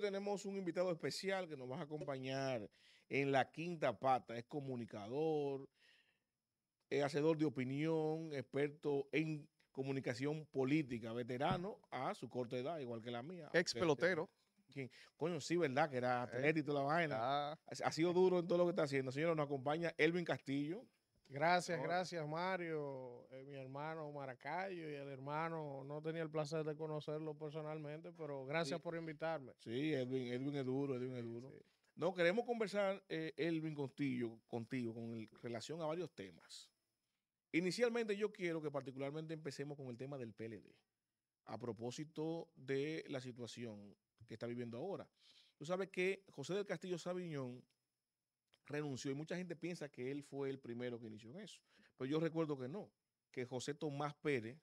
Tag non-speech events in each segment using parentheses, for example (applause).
tenemos un invitado especial que nos va a acompañar en la quinta pata. Es comunicador, es hacedor de opinión, experto en comunicación política, veterano a su corta edad, igual que la mía. Ex este, pelotero. Coño, sí, ¿verdad? Que era eh, atlético la vaina. Ah. Ha sido duro en todo lo que está haciendo. Señora, nos acompaña Elvin Castillo. Gracias, gracias Mario, eh, mi hermano Maracayo y el hermano, no tenía el placer de conocerlo personalmente, pero gracias por invitarme. Sí, Edwin, Edwin es duro, Edwin es duro. No, queremos conversar, eh, Edwin, Elvin, contigo, contigo con relación a varios temas. Inicialmente yo quiero que particularmente empecemos con el tema del PLD, a propósito de la situación que está viviendo ahora. Tú sabes que José del Castillo Sabiñón renunció y mucha gente piensa que él fue el primero que inició en eso. Pero yo recuerdo que no, que José Tomás Pérez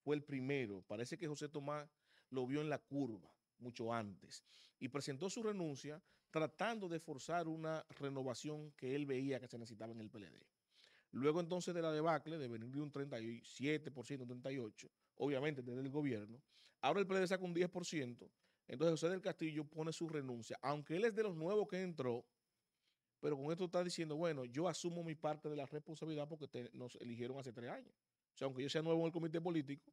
fue el primero. Parece que José Tomás lo vio en la curva mucho antes y presentó su renuncia tratando de forzar una renovación que él veía que se necesitaba en el PLD. Luego entonces de la debacle, de venir de un 37%, 38%, obviamente desde el gobierno, ahora el PLD saca un 10%, entonces José del Castillo pone su renuncia, aunque él es de los nuevos que entró, pero con esto está diciendo, bueno, yo asumo mi parte de la responsabilidad porque nos eligieron hace tres años. O sea, aunque yo sea nuevo en el comité político,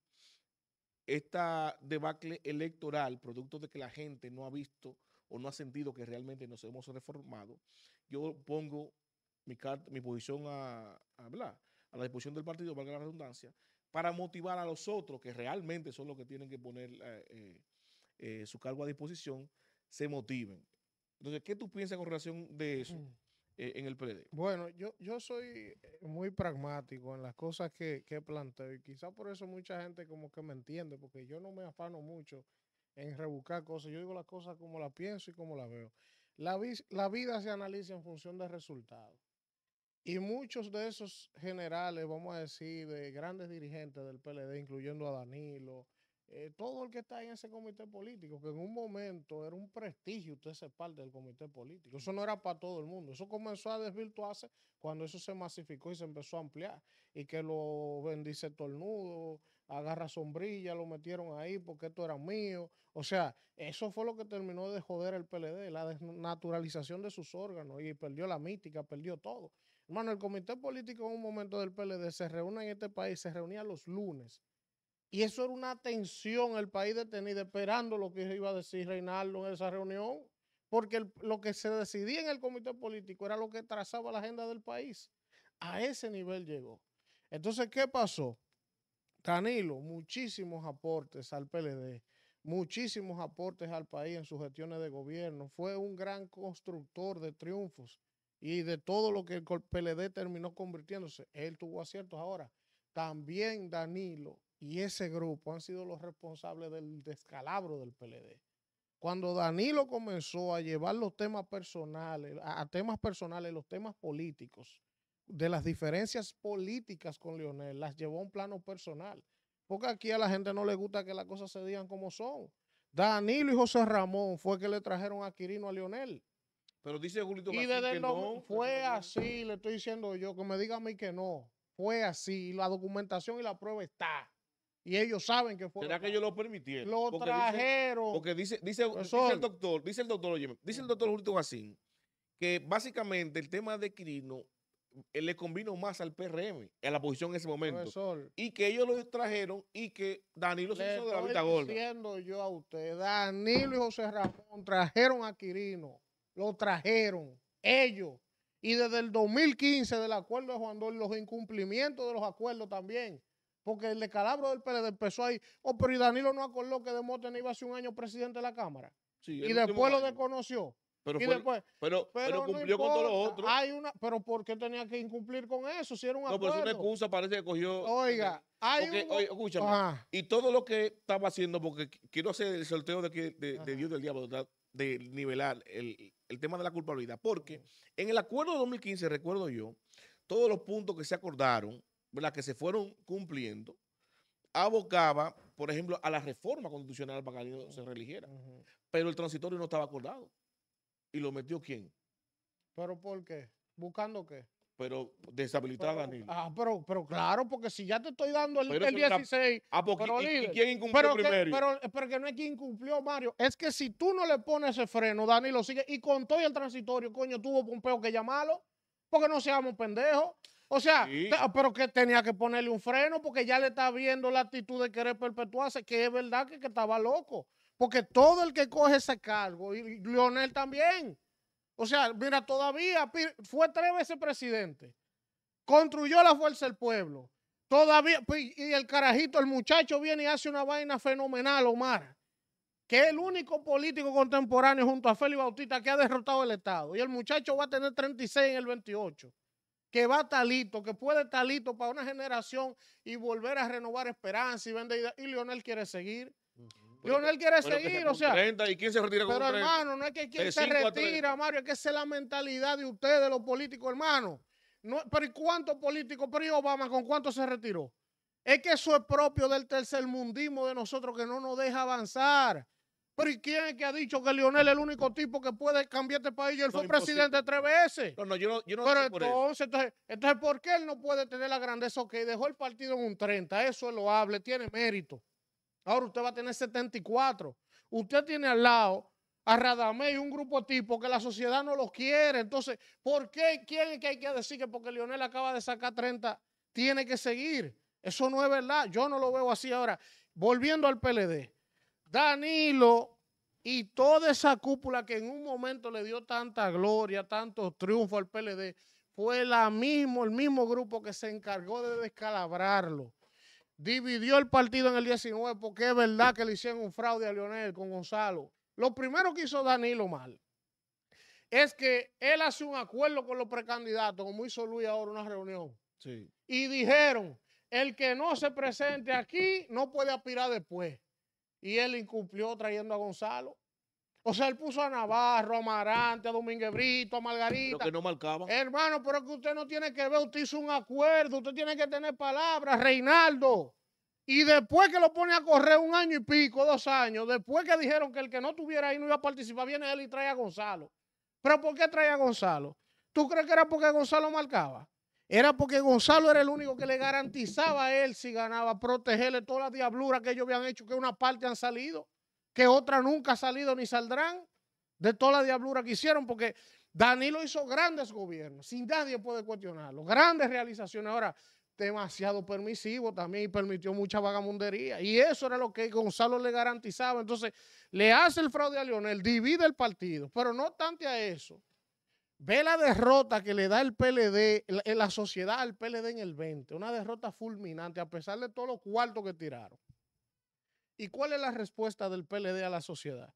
esta debacle electoral, producto de que la gente no ha visto o no ha sentido que realmente nos hemos reformado, yo pongo mi, mi posición a, hablar a la disposición del partido, valga la redundancia, para motivar a los otros, que realmente son los que tienen que poner eh, eh, eh, su cargo a disposición, se motiven. Entonces, ¿qué tú piensas con relación de eso eh, en el PLD? Bueno, yo, yo soy eh, muy pragmático en las cosas que, que planteo y quizás por eso mucha gente como que me entiende, porque yo no me afano mucho en rebuscar cosas. Yo digo las cosas como las pienso y como las veo. La, la vida se analiza en función de resultados. Y muchos de esos generales, vamos a decir, de grandes dirigentes del PLD, incluyendo a Danilo, eh, todo el que está en ese comité político, que en un momento era un prestigio usted ser parte del comité político. Eso no era para todo el mundo. Eso comenzó a desvirtuarse cuando eso se masificó y se empezó a ampliar. Y que lo bendice tornudo, agarra sombrilla, lo metieron ahí porque esto era mío. O sea, eso fue lo que terminó de joder el PLD, la desnaturalización de sus órganos y perdió la mítica, perdió todo. Hermano, el comité político en un momento del PLD se reúne en este país, se reunía los lunes y eso era una tensión, el país detenido, esperando lo que iba a decir Reinaldo en esa reunión, porque lo que se decidía en el comité político era lo que trazaba la agenda del país. A ese nivel llegó. Entonces, ¿qué pasó? Danilo, muchísimos aportes al PLD, muchísimos aportes al país en sus gestiones de gobierno. Fue un gran constructor de triunfos y de todo lo que el PLD terminó convirtiéndose. Él tuvo aciertos ahora. También Danilo y ese grupo han sido los responsables del descalabro del PLD. Cuando Danilo comenzó a llevar los temas personales, a, temas personales, los temas políticos, de las diferencias políticas con Leonel, las llevó a un plano personal. Porque aquí a la gente no le gusta que las cosas se digan como son. Danilo y José Ramón fue que le trajeron a Quirino a Leonel. Pero dice Julito y desde que Fue así, le estoy diciendo yo, que me diga a mí que no. Fue así, la documentación y la prueba está y ellos saben que fue. ¿Será que ellos lo permitieron? Lo trajeron. Dice, porque dice, el doctor, dice el doctor, oye, dice el doctor Julito Gacín, que básicamente el tema de Quirino eh, le convino más al PRM, a la posición en ese momento. y que ellos lo trajeron y que Danilo se hizo de la vista gorda. diciendo yo a usted, Danilo y José Ramón trajeron a Quirino, lo trajeron, ellos. Y desde el 2015 del acuerdo de Juan Dol, los incumplimientos de los acuerdos también. Porque el descalabro del PLD empezó ahí. Oh, pero y Danilo no acordó que Demóstenes iba hace un año presidente de la Cámara. y después lo desconoció. Pero, después, pero, cumplió con todos los otros. Hay una, pero ¿por qué tenía que incumplir con eso? Si era un acuerdo. No, pero es una excusa, parece que cogió. Oiga, eh, hay un... escúchame. Y todo lo que estaba haciendo, porque quiero hacer el sorteo de, Dios del Diablo, de nivelar el, el, tema de la culpabilidad. Porque en el acuerdo de 2015, recuerdo yo, todos los puntos que se acordaron las que se fueron cumpliendo, abocaba, por ejemplo, a la reforma constitucional para que se religiera. Pero el transitorio no estaba acordado. ¿Y lo metió quién? ¿Pero por qué? ¿Buscando qué? Pero deshabilitar pero, a Danilo. Ah, pero, claro, porque si ya te estoy dando el, 16. Ah, pero, y, quién incumplió primero? pero, que no es quien incumplió, Mario. Es que si tú no le pones ese freno, Danilo sigue. Y con todo el transitorio, coño, tuvo Pompeo que llamarlo. Porque no seamos pendejos. O sea, ah, pero que tenía que ponerle un freno porque ya le está viendo la actitud de querer perpetuarse, que es verdad que, estaba loco. Porque todo el que coge ese cargo, y Lionel también. O sea, mira, todavía fue tres veces presidente. Construyó la fuerza del pueblo. Todavía, y el carajito, el muchacho viene y hace una vaina fenomenal, Omar. Que es el único político contemporáneo junto a Félix Bautista que ha derrotado el Estado. Y el muchacho va a tener 36 en el 28 que va talito, que puede talito para una generación y volver a renovar esperanza y vender Y Lionel quiere seguir. Lionel quiere seguir, o sea. ¿Y quién se retira con Pero hermano, no es que quien se retira, Mario, es que esa es la mentalidad de ustedes, de los políticos, hermano. pero ¿y cuántos políticos? Pero Obama con cuánto se retiró? Es que eso es propio del tercer mundismo de nosotros que no nos deja avanzar. Pero ¿y quién es que ha dicho que Lionel es el único tipo que puede cambiar este país? Y él fue presidente tres veces. No, yo no, yo Pero entonces, entonces, ¿por qué él no puede tener la grandeza? Ok, dejó el partido en un 30, eso es loable, tiene mérito. Ahora usted va a tener 74. Usted tiene al lado a Radamé y un grupo tipo que la sociedad no los quiere. Entonces, ¿por qué? ¿Quién es que hay que decir que porque Lionel acaba de sacar 30 tiene que seguir? Eso no es verdad. Yo no lo veo así ahora. Volviendo al PLD. Danilo y toda esa cúpula que en un momento le dio tanta gloria, tanto triunfo al PLD, fue la mismo, el mismo grupo que se encargó de descalabrarlo. Dividió el partido en el 19 porque es verdad que le hicieron un fraude a Leonel con Gonzalo. Lo primero que hizo Danilo mal es que él hace un acuerdo con los precandidatos, como hizo Luis ahora una reunión. Y dijeron, el que no se presente aquí no puede aspirar después y él incumplió trayendo a Gonzalo. O sea, él puso a Navarro, a Amarante, a Domínguez Brito, a Margarita. Pero que no marcaba. Hermano, pero que usted no tiene que ver, usted hizo un acuerdo, usted tiene que tener palabras, Reinaldo. Y después que lo pone a correr un año y pico, dos años, después que dijeron que el que no tuviera ahí no iba a participar, viene él y trae a Gonzalo. ¿Pero por qué trae a Gonzalo? ¿Tú crees que era porque Gonzalo marcaba? era porque Gonzalo era el único que le garantizaba a él si ganaba, protegerle toda la diablura que ellos habían hecho, que una parte han salido, que otra nunca ha salido ni saldrán, de toda la diablura que hicieron, porque Danilo hizo grandes gobiernos, sin nadie puede cuestionarlo, grandes realizaciones. Ahora, demasiado permisivo también permitió mucha vagamundería. Y eso era lo que Gonzalo le garantizaba. Entonces, le hace el fraude a Leonel, divide el partido, pero no tanto a eso Ve la derrota que le da el PLD, la, eh, la sociedad al PLD en el 20, una derrota fulminante a pesar de todos los cuartos que tiraron. ¿Y cuál es la respuesta del PLD a la sociedad?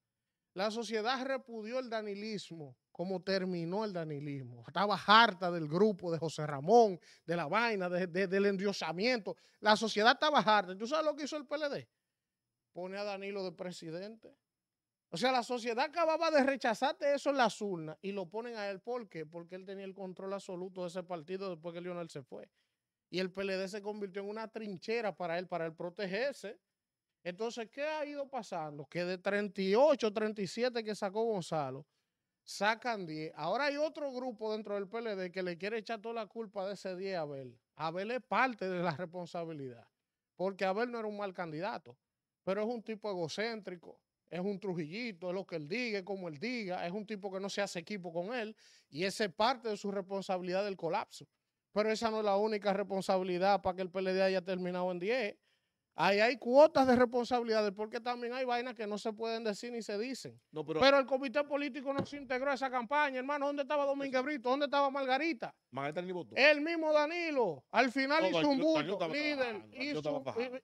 La sociedad repudió el danilismo como terminó el danilismo. Estaba harta del grupo de José Ramón, de la vaina, del endiosamiento. La sociedad estaba harta. ¿Tú sabes lo que hizo el PLD? Pone a Danilo de presidente. O sea, la sociedad acababa de rechazarte eso en las urnas y lo ponen a él. ¿Por qué? Porque él tenía el control absoluto de ese partido después que Lionel se fue. Y el PLD se convirtió en una trinchera para él, para él protegerse. Entonces, ¿qué ha ido pasando? Que de 38, 37 que sacó Gonzalo, sacan 10. Ahora hay otro grupo dentro del PLD que le quiere echar toda la culpa de ese 10 a Abel. Abel es parte de la (laughs) responsabilidad, porque Abel no era un mal candidato, pero es un tipo egocéntrico es un trujillito, es lo que él diga, como él diga, es un tipo que no se hace equipo con él y esa es parte de su responsabilidad del colapso. Pero esa no es la única responsabilidad para que el PLD haya terminado en 10. Ahí hay cuotas de responsabilidades porque también hay vainas que no se pueden decir ni se dicen. pero, el comité político no se integró a esa campaña, hermano. ¿Dónde estaba Domínguez Brito? ¿Dónde estaba Margarita? El mismo Danilo. Al final hizo un bulto,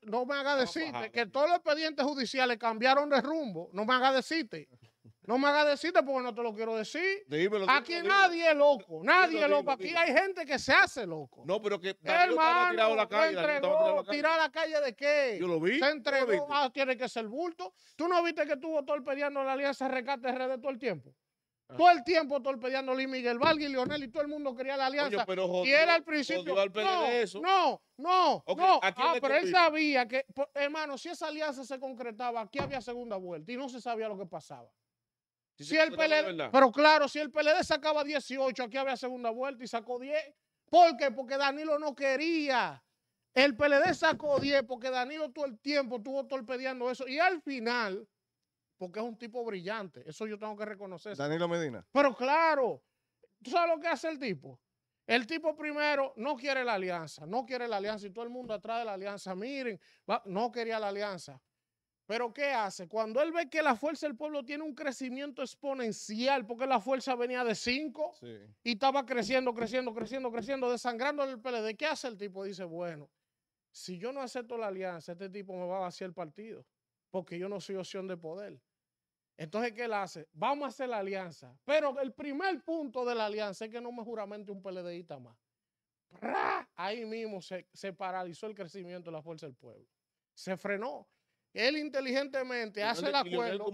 no me haga decirte que todos los expedientes judiciales cambiaron de rumbo. No me hagas decirte. No me hagas decirte porque no te lo quiero decir. aquí nadie es loco. Nadie es loco. Aquí hay gente que se hace loco. No, pero que Hermano, tirado la calle. Entregó, ¿Tirar a la calle de qué? Yo lo vi. Se entregó. Ah, tiene que ser bulto. ¿Tú no viste que estuvo torpedeando la Alianza Rescate RD todo el tiempo? Ah. Todo el tiempo torpedeando Luis Miguel Vargas y Lionel y todo el mundo quería la alianza. pero y era al principio. no, no, no, Ah, pero él sabía que, hermano, si esa alianza se concretaba, aquí había segunda vuelta y no se sabía lo que pasaba el pero claro, si el PLD sacaba 18, aquí había segunda vuelta y sacó 10. ¿Por qué? Porque Danilo no quería. El PLD sacó 10 porque Danilo todo el tiempo estuvo torpedeando eso. Y al final, porque es un tipo brillante, eso yo tengo que reconocer. Danilo Medina. Pero claro, ¿tú sabes lo que hace el tipo? El tipo primero no quiere la alianza, no quiere la alianza y todo el mundo atrás de la alianza. Miren, no quería la alianza. Pero ¿qué hace? Cuando él ve que la fuerza del pueblo tiene un crecimiento exponencial, porque la fuerza venía de 5 y estaba creciendo, creciendo, creciendo, creciendo, desangrando el PLD, ¿qué hace el tipo? Dice, bueno, si yo no acepto la alianza, este tipo me va a vaciar el partido, porque yo no soy opción de poder. Entonces, ¿qué él hace? Vamos a hacer la alianza. Pero el primer punto de la alianza es que no me juramente un PLDista más. Ahí mismo se paralizó el crecimiento de la fuerza del pueblo. Se frenó. Él inteligentemente hace el acuerdo.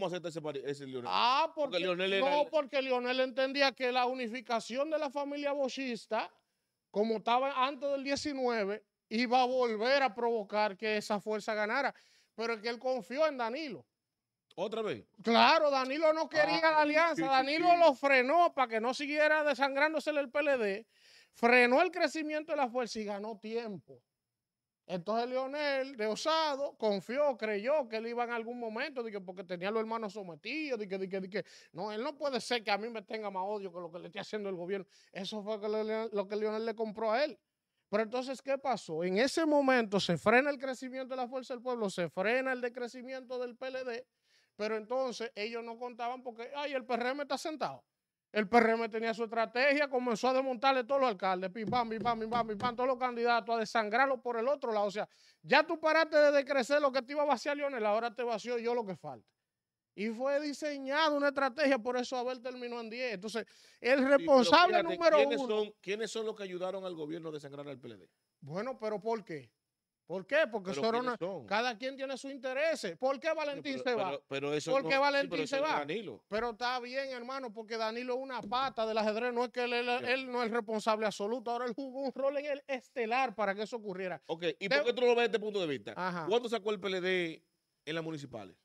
Ah, porque, no, porque Lionel entendía que la unificación de la familia bochista, como estaba antes del 19, iba a volver a provocar que esa fuerza ganara. Pero es que él confió en Danilo. ¿Otra vez? Claro, Danilo no quería la ah, alianza. Danilo lo frenó para que no siguiera desangrándose el PLD. Frenó el crecimiento de la fuerza y ganó tiempo. Entonces Leonel, de osado, confió, creyó que él iba en algún momento, porque tenía a los hermanos sometidos, que, no, él no puede ser que a mí me tenga más odio que lo que le esté haciendo el gobierno. Eso fue lo que Leonel le compró a él. Pero entonces, ¿qué pasó? En ese momento se frena el crecimiento de la fuerza del pueblo, se frena el decrecimiento del PLD, pero entonces ellos no contaban porque, ay, el PRM está sentado. El PRM tenía su estrategia, comenzó a desmontarle todos los alcaldes, pim pam, pim pam, pam, todos los candidatos, a desangrarlos por el otro lado. O sea, ya tú paraste de decrecer lo que te iba a vaciar Lionel, ahora te vació yo lo que falta. Y fue diseñada una estrategia, por eso Abel terminó en 10. Entonces, el responsable número uno. ¿Quiénes son los que ayudaron al gobierno a desangrar al PLD? Bueno, pero ¿por qué? ¿Por qué? Porque cada quien tiene sus intereses. ¿Por qué Valentín se va? Pero, ¿Por qué Valentín se va? Pero está bien, hermano, porque Danilo es una pata del ajedrez. No es que él, no es responsable absoluto. Ahora él jugó un rol en el estelar para que eso ocurriera. Ok, ¿y por qué tú lo ves desde este punto de vista? ¿Cuándo ¿Cuánto sacó el PLD en las municipales?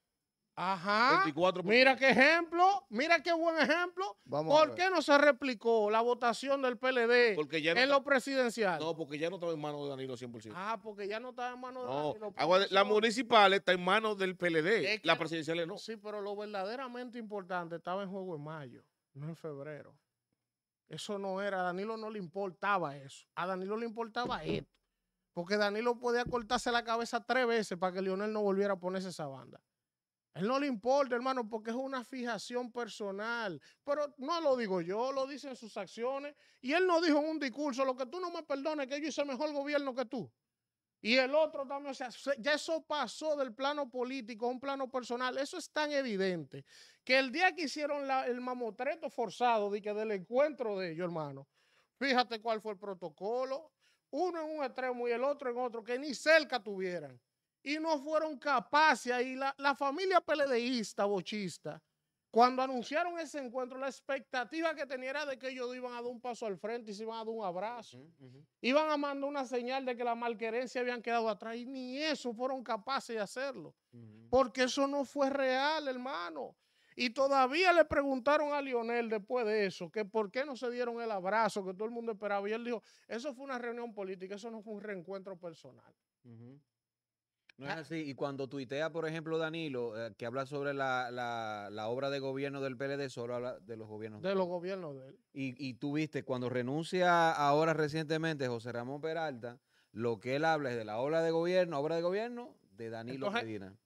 Ajá. Mira qué ejemplo, mira qué buen ejemplo. ¿Por qué no se replicó la votación del PLD en lo presidencial? No, porque ya no estaba en manos de Danilo 100%. Ah, porque ya no estaba en manos de Danilo. la municipal está en manos del PLD, la presidencial no. Sí, pero lo verdaderamente importante estaba en juego en mayo, no en febrero. Eso no era, a Danilo no le importaba eso. A Danilo le importaba esto. Porque Danilo podía cortarse la cabeza tres veces para que Lionel no volviera a ponerse esa banda. Él no le importa, hermano, porque es una fijación personal. Pero no lo digo yo, lo dicen sus acciones. Y él no dijo en un discurso, lo que tú no me perdones, que yo hice mejor gobierno que tú. Y el otro también, ya eso pasó del plano político a un plano personal. Eso es tan evidente que el día que hicieron el mamotreto forzado de que del encuentro de ellos, hermano, fíjate cuál fue el protocolo. Uno en un extremo y el otro en otro, que ni cerca tuvieran y no fueron capaces. Ahí la, familia peledeísta, bochista, cuando anunciaron ese encuentro, la expectativa que tenía era de que ellos iban a dar un paso al frente y se iban a dar un abrazo. Iban a mandar una señal de que la malquerencia habían quedado atrás y ni eso fueron capaces de hacerlo. Porque eso no fue real, hermano. Y todavía le preguntaron a Lionel después de eso, que por qué no se dieron el abrazo que todo el mundo esperaba. Y él dijo, eso fue una reunión política, eso no fue un reencuentro personal. No es ah. así. Y cuando tuitea, por ejemplo, Danilo, eh, que habla sobre la, obra de gobierno del PLD, solo habla de los gobiernos. De los gobiernos de él. Y, y tú viste, cuando renuncia ahora recientemente José Ramón Peralta, lo que él habla es de la obra de gobierno, obra de gobierno de Danilo Medina.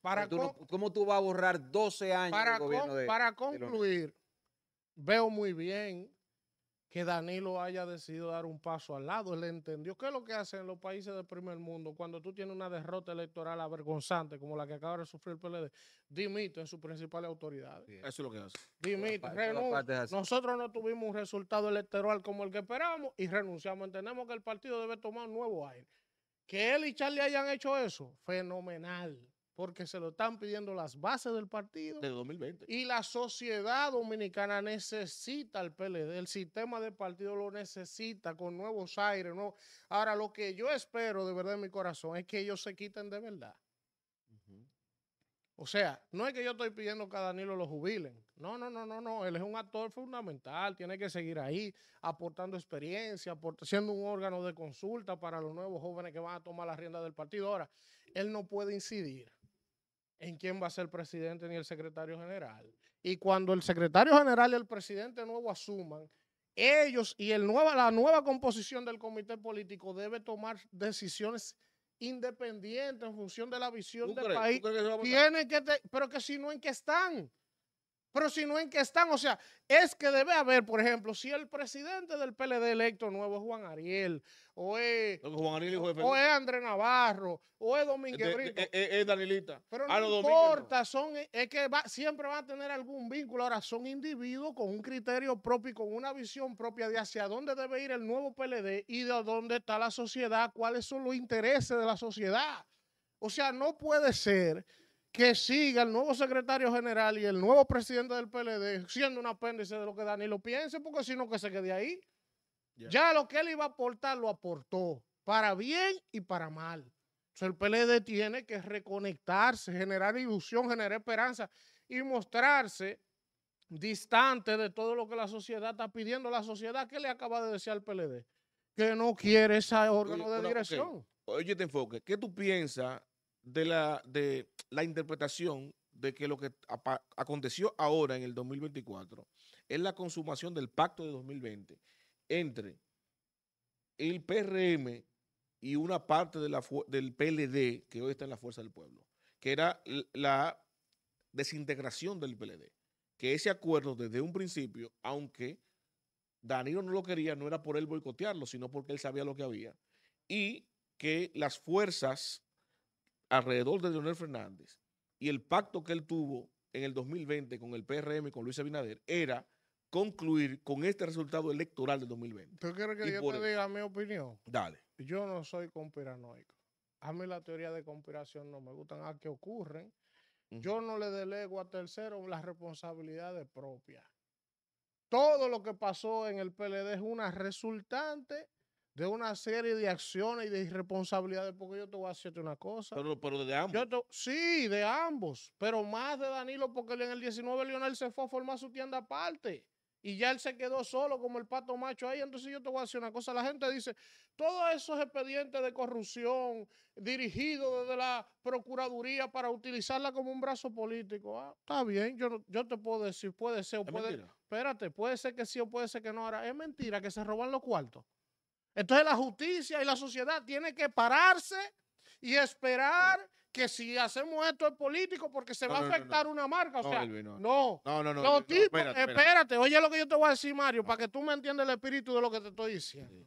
¿Cómo tú vas a borrar 12 años de gobierno Para concluir, veo muy bien que Danilo haya decidido dar un paso al lado. Él entendió qué es lo que hacen los países del primer mundo cuando tú tienes una derrota electoral avergonzante como la que acaba de sufrir el PLD. en sus principales autoridades. Eso es lo que hace. Dimito, renuncia. Nosotros no tuvimos un resultado electoral como el que esperamos y renunciamos. Entendemos que el partido debe tomar un nuevo aire. Que él y Charlie hayan hecho eso, fenomenal porque se lo están pidiendo las bases del partido. De 2020. Y la sociedad dominicana necesita el PLD, el sistema de partido lo necesita con nuevos aires. ¿no? Ahora, lo que yo espero de verdad en mi corazón es que ellos se quiten de verdad. O sea, no es que yo estoy pidiendo que a Danilo lo jubilen. No, no, no, no, no. Él es un actor fundamental, tiene que seguir ahí aportando experiencia, siendo un órgano de consulta para los nuevos jóvenes que van a tomar la rienda del partido. Ahora, él no puede incidir en quién va a ser presidente ni el secretario general. Y cuando el secretario general y el presidente nuevo asuman, ellos y el la nueva composición del comité político debe tomar decisiones independientes en función de la visión del país. que, pero que si no, ¿en qué están? pero sino en que están. O sea, es que debe haber, por ejemplo, si el presidente del PLD electo nuevo es Juan Ariel, o es, Juan es André Navarro, o es Domínguez Brito. Es, Danilita. Pero ah, no, importa, son, eh, es que siempre va a tener algún vínculo. Ahora, son individuos con un criterio propio y con una visión propia de hacia dónde debe ir el nuevo PLD y de dónde está la sociedad, cuáles son los intereses de la sociedad. O sea, no puede ser que siga el nuevo secretario general y el nuevo presidente del PLD siendo un apéndice de lo que lo piense, porque si no, que se quede ahí. Ya lo que él iba a aportar, lo aportó, para bien y para mal. Entonces el PLD tiene que reconectarse, generar ilusión, generar esperanza y mostrarse distante de todo lo que la sociedad está pidiendo. La sociedad que le acaba de decir al PLD que no quiere ese órgano de dirección. Oye, te este enfoque, ¿qué tú piensas de la, de la interpretación de que lo que aconteció ahora en el 2024 es la consumación del pacto de 2020 entre el PRM y una parte de la del PLD que hoy está en la Fuerza del Pueblo, que era la desintegración del PLD. Que ese acuerdo desde un principio, aunque Danilo no lo quería, no era por él boicotearlo, sino porque él sabía lo que había. Y que las fuerzas alrededor de Leonel Fernández y el pacto que él tuvo en el 2020 con el PRM y con Luis Abinader era concluir con este resultado electoral del 2020. ¿Tú quieres que yo te diga mi opinión. Dale. Yo no soy conspiranoico. A mí la teoría de conspiración no me gustan. A que ocurren. Yo no le delego a terceros las responsabilidades propias. Todo lo que pasó en el PLD es una resultante de una serie de acciones y de irresponsabilidades, porque yo te voy a decirte una cosa. Pero, pero de ambos. sí, de ambos, pero más de Danilo, porque en el 19 Lionel se fue a formar su tienda aparte. Y ya él se quedó solo como el pato macho ahí. Entonces yo te voy a decir una cosa. La gente dice, todos esos expedientes de corrupción dirigidos desde la Procuraduría para utilizarla como un brazo político. Ah, está bien, yo, yo te puedo decir, puede ser o puede... Espérate, puede ser que sí o puede ser que no. Ahora, es mentira que se roban los cuartos. Entonces la justicia y la sociedad tienen que pararse y esperar que si hacemos esto es político porque se va a afectar una marca. no. No, no, espérate, oye lo que yo te voy a decir, Mario, para que tú me entiendas el espíritu de lo que te estoy diciendo.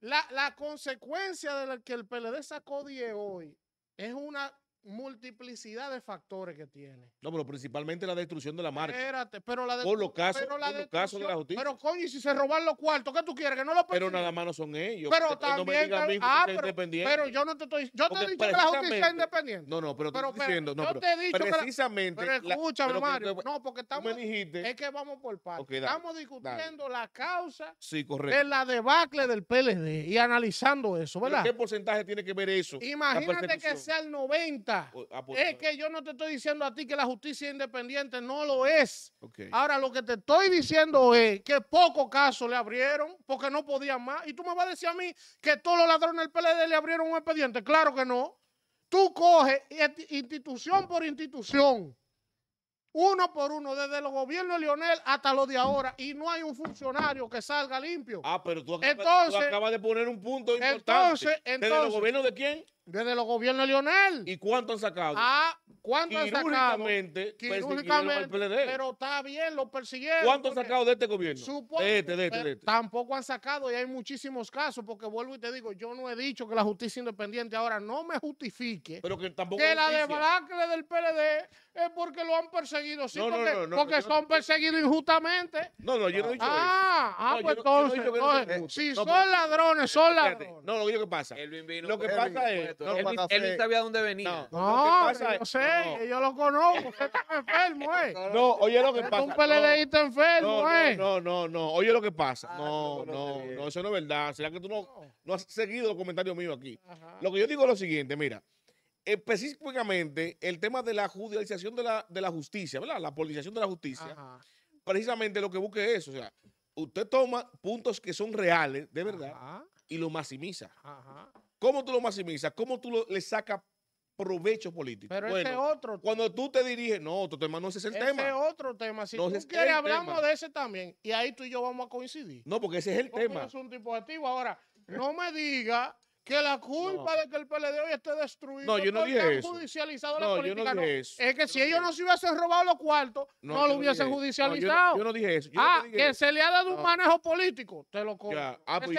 La, la, consecuencia de la que el PLD sacó 10 hoy es una multiplicidad de factores que tiene. No, pero principalmente la destrucción de la marca. Espérate, pero la, de, por los casos, pero por los casos de la justicia. Pero coño, y si se roban los cuartos, ¿qué tú quieres? Que no lo Pero nada más no son ellos. Pero también. ah, pero, independiente. pero, yo no te estoy. Yo te he dicho que la justicia es independiente. No, no, pero, pero estoy diciendo. yo te he dicho precisamente. pero escúchame, Mario. no, porque estamos. es que vamos por partes. estamos discutiendo la causa sí, correcto. de la debacle del PLD y analizando eso, ¿verdad? ¿Qué porcentaje tiene que ver eso? Imagínate que sea el 90 Ah, pues, es ah. que yo no te estoy diciendo a ti que la justicia independiente, no lo es. Ahora, lo que te estoy diciendo es que pocos casos le abrieron porque no podían más. Y tú me vas a decir a mí que todos los ladrones del PLD le abrieron un expediente. Claro que no. Tú coges institución por institución, uno por uno, desde los gobiernos de Lionel hasta los de ahora, y no hay un funcionario que salga limpio. Ah, pero tú, acabas, de poner un punto importante. Entonces, entonces, ¿Desde los gobiernos de quién? Desde los gobiernos de Leonel. ¿Y cuánto han sacado? Ah, ¿cuánto han sacado? Quirúrgicamente. Pero está bien, lo persiguieron. ¿Cuánto han sacado de este gobierno? Supongo, de este, este, este, Tampoco han sacado y hay muchísimos casos, porque vuelvo y te digo, yo no he dicho que la justicia independiente ahora no me justifique pero que, tampoco que la debacle del PLD es porque lo han perseguido, sí, no, porque, no, no, porque son perseguidos injustamente. No, no, yo no he dicho ah, eso. Ah, pues entonces, eh, si son ladrones, son ladrones. No, lo que pasa. Lo que pasa es él él sabía sabía dónde venía. No, no sé, yo lo conozco. Usted está enfermo, eh. (laughs) No, oye lo que pasa. Un está enfermo, eh. No, no, no. Oye lo que pasa. Ah, no, no, no, eso no es verdad. ¿Será que tú no, no has seguido los comentarios míos aquí? Lo que yo digo es lo siguiente, mira específicamente el tema de la judicialización de la, de la justicia, ¿verdad? La politización de la justicia, precisamente lo que busca es eso. O sea, usted toma puntos que son reales, de verdad, y los maximiza. Ajá. ¿Cómo tú lo maximizas? ¿Cómo tú le sacas provecho político. Pero bueno, ese otro. Cuando tú te diriges, no, otro tema no ese es el tema. Ese otro tema. Si no tú quieres, hablamos de ese también. Y ahí tú y yo vamos a coincidir. No, porque ese es el tema. Es un tipo activo. Ahora, no me diga que la culpa de que el PLD hoy esté destruido no, yo no dije eso. judicializado la política. Es que si ellos no se hubiesen robado los cuartos, no, lo hubiesen judicializado. yo, no, dije eso. ah, que se le ha dado un manejo político, te lo compro. otro ah, pues,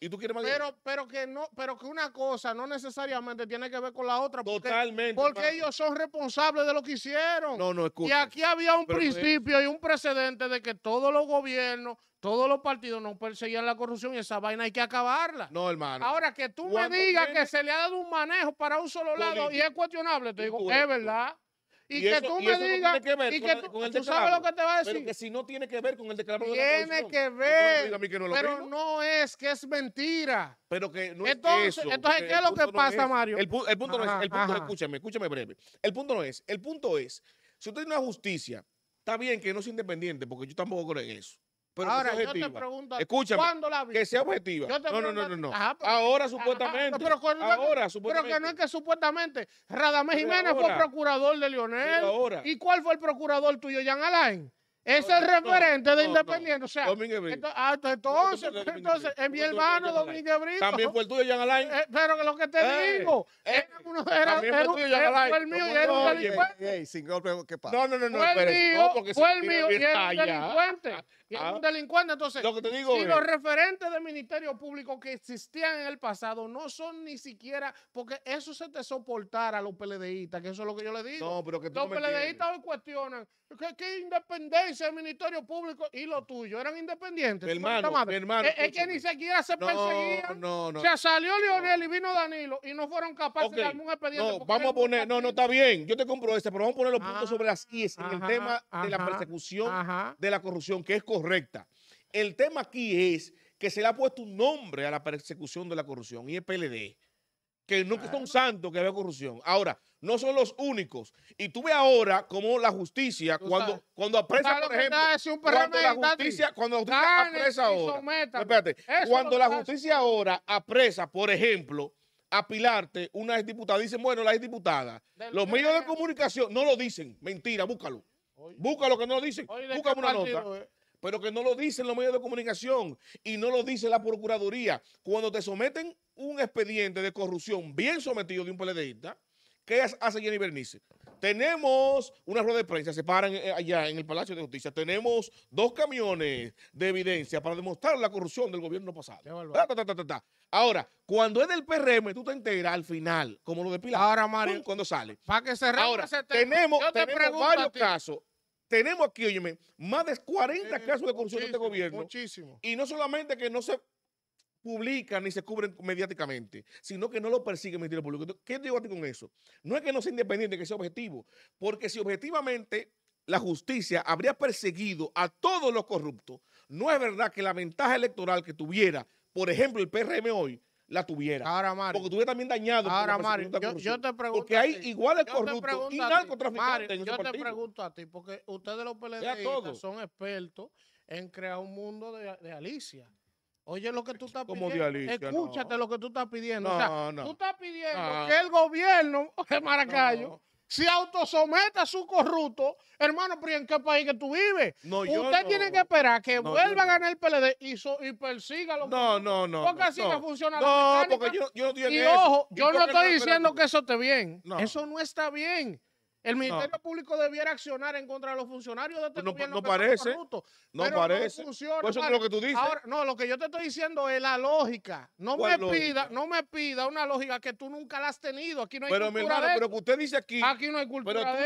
¿Y tú quieres pero, pero, que no, pero que una cosa no necesariamente tiene que ver con la otra. Porque, Totalmente. Porque ellos son responsables de lo que hicieron. No, no, escucha. Y aquí había un eh, principio y un precedente de que todos los gobiernos todos los partidos no perseguían la corrupción y esa vaina hay que acabarla. No, hermano. Ahora que tú me digas que se le ha dado un manejo para un solo lado y es cuestionable, te digo, es verdad. Y, que tú me digas. tú, sabes lo que te va a decir. que si no tiene que ver con el declarado Tiene que ver. tiene que ver, pero no es que es mentira. Pero que no entonces, es eso, Entonces, ¿qué es lo que pasa, Mario? El, punto no es. El punto, escúchame, escúchame breve. El punto no es. El punto es. Si usted tiene una justicia, está bien que no sea independiente, porque yo tampoco creo en eso. Pero Ahora, yo te pregunto, Escúchame, Que sea objetiva. no, no, no, no, no. ahora supuestamente. pero, ahora supuestamente. Pero que no es que supuestamente. Radamés Jiménez fue procurador de Lionel. ¿Y cuál fue el procurador tuyo, Jan Alain? Es el referente de Independiente. O sea, hasta entonces, ah, entonces es mi hermano Domínguez Brito. También fue el tuyo, Jan eh, pero lo que te digo, era, el mío y era un delincuente. ¿qué pasa? No, no, no, no. Fue el mío, y era un delincuente. Y un delincuente. Entonces, si los referentes del Ministerio Público que existían en el pasado no son ni siquiera, porque eso se te soportara a los PLDistas, que eso es lo que yo le digo. No, pero que Los PLDistas hoy cuestionan ¿Qué, independencia del Ministerio Público y lo tuyo? ¿Eran independientes? Mi hermano, hermano. Es, que ni siquiera se perseguían. O sea, salió Lionel y vino Danilo y no fueron capaces de darme un expediente. No, vamos a poner, no, no, está bien. Yo te compro este, pero vamos a poner los puntos ah, sobre las IES en el tema de la persecución de la corrupción, que es correcta. El tema aquí es que se le ha puesto un nombre a la persecución de la corrupción y es PLD que no claro. son santos que veo corrupción. Ahora, no son los únicos. Y tú ves ahora cómo la justicia, cuando, cuando apresa, por ejemplo, cuando la justicia, apresa ahora, espérate, cuando la justicia ahora apresa, por ejemplo, a Pilarte, una exdiputada, dice bueno, la exdiputada, los medios de comunicación no lo dicen, mentira, búscalo. Búscalo que no lo dicen, búscame una nota pero que no lo dicen los medios de comunicación y no lo dice la Procuraduría. Cuando te someten un expediente de corrupción bien sometido de un PLDista, ¿qué hace Jenny Bernice? Tenemos una rueda de prensa, se paran eh, allá en el Palacio de Justicia. Tenemos dos camiones de evidencia para demostrar la corrupción del gobierno pasado. Ahora, cuando es del PRM, tú te enteras al final, como lo de Pilar. Ahora, Mario. Cuando sale. Para que se Ahora, tenemos, varios casos tenemos aquí, óyeme, más de 40 eh, casos de corrupción de este gobierno. Muchísimo. Y no solamente que no se publican ni se cubren mediáticamente, sino que no lo persiguen el Ministerio Público. ¿Qué digo a ti con eso? No es que no sea independiente, que sea objetivo, porque si objetivamente la justicia habría perseguido a todos los corruptos, no es verdad que la ventaja electoral que tuviera, por ejemplo, el PRM hoy, la tuviera. Porque tuviera también dañado. Ahora, Mario, yo, te pregunto. Porque hay iguales corruptos y yo te pregunto a ti, porque ustedes los PLD son expertos en crear un mundo de, Alicia. Oye, lo que tú estás pidiendo. escúchate lo que tú estás pidiendo. No, o sea, no. Tú estás pidiendo que el gobierno (laughs) de Maracayo si autosomete a su corrupto, hermano, pero ¿en qué país que tú vives? Usted tiene que esperar que vuelva a ganar el PLD y, persiga y persiga los No, no, no. Porque así no funciona No, la porque no estoy Y ojo, yo no estoy diciendo que eso esté bien. Eso no está bien. El Ministerio Público debiera accionar en contra de los funcionarios de este pues gobierno. No parece. no parece. No pues eso es lo que tú dices. no, lo que yo te estoy diciendo es la lógica. No me pida, no me pida una lógica que tú nunca la has tenido. Aquí no hay pero, Mi hermano, pero que usted dice aquí. Aquí no hay cultura. Pero tú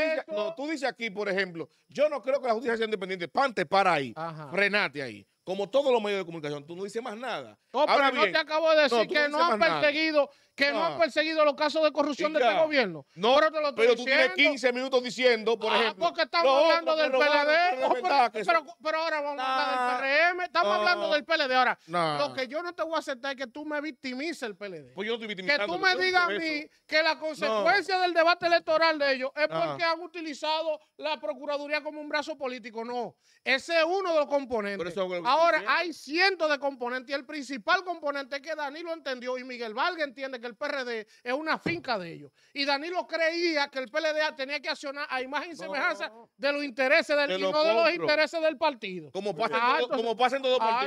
de dices, tú aquí, por ejemplo, yo no creo que la justicia sea independiente. Pante, para ahí. Ajá. Frenate ahí como todos los medios de comunicación. Tú no dices más nada. No, Ahora pero bien, no te acabo de decir que no, han perseguido, que no han perseguido los casos de corrupción de este gobierno. No, pero, tú tienes 15 minutos diciendo, por ah, ejemplo. porque estamos hablando del PLD. Oh, pero, ahora vamos a hablar del PRM. Estamos hablando del PLD. Ahora, lo que yo no te voy a aceptar es que tú me victimices el PLD. Pues que tú me digas a mí que la consecuencia del debate electoral de ellos es porque han utilizado la Procuraduría como un brazo político. No. Ese es uno de los componentes. Ahora, hay cientos de componentes y el principal componente es que Danilo entendió y Miguel Valga entiende que el PRD es una finca de ellos. Y Danilo creía que el PLD tenía que accionar a imagen y semejanza de los intereses del, y de los intereses del partido. Como pasa ah, todos en ah,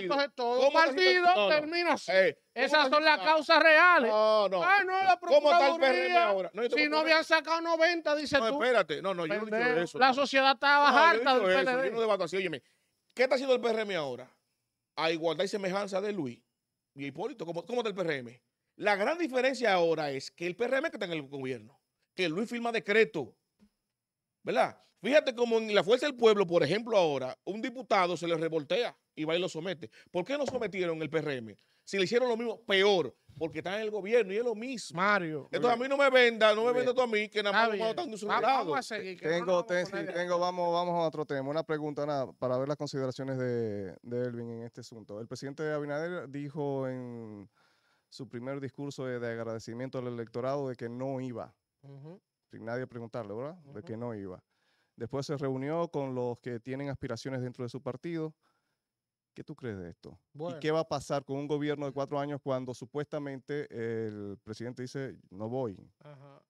partidos como termina así. Esas son las causas reales. No, no. no, ¿Cómo está el PRM ahora? si no habían sacado 90, dice tú. No, espérate. No, no, yo no eso. La sociedad estaba harta del PLD. no ¿qué está haciendo el PRM ahora? A igualdad y semejanza de Luis y Hipólito. ¿Cómo, cómo está el PRM? La gran diferencia ahora es que el PRM que está en el gobierno, que Luis firma decreto, ¿verdad? Fíjate como en la Fuerza del Pueblo, por ejemplo, ahora, un diputado se le revoltea y va y lo somete. ¿Por qué no sometieron el PRM? Si le hicieron lo mismo, peor, porque está en el gobierno y es lo mismo. Mario. Entonces a mí no me venda, no me venda tú a mí, que nada más Vamos están de su Tengo, tengo, vamos, vamos a otro tema. Una pregunta para ver las consideraciones de, de Elvin en este asunto. El presidente Abinader dijo en su primer discurso de agradecimiento al electorado de que no iba, sin nadie preguntarle, ¿verdad? De que no iba. Después se reunió con los que tienen aspiraciones dentro de su partido. ¿Qué tú crees de esto? ¿Y qué va a pasar con un gobierno de cuatro años cuando supuestamente el presidente dice, no voy?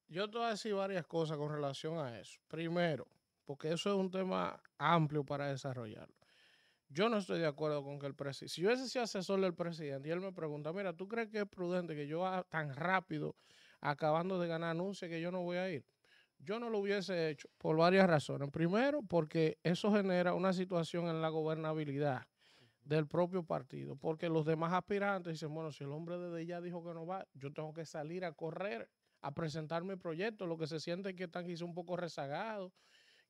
Yo te voy a decir varias cosas con relación a eso. Primero, porque eso es un tema amplio para desarrollarlo. Yo no estoy de acuerdo con que el presidente, si yo ese sido asesor del presidente y él me pregunta, mira, ¿tú crees que es prudente que yo tan rápido, acabando de ganar, anuncie que yo no voy a ir? Yo no lo hubiese hecho por varias razones. Primero, porque eso genera una situación en la gobernabilidad del propio partido, porque los demás aspirantes dicen, bueno, si el hombre desde ya dijo que no va, yo tengo que salir a correr, a presentar mi proyecto, lo que se siente es que están quizá un poco rezagados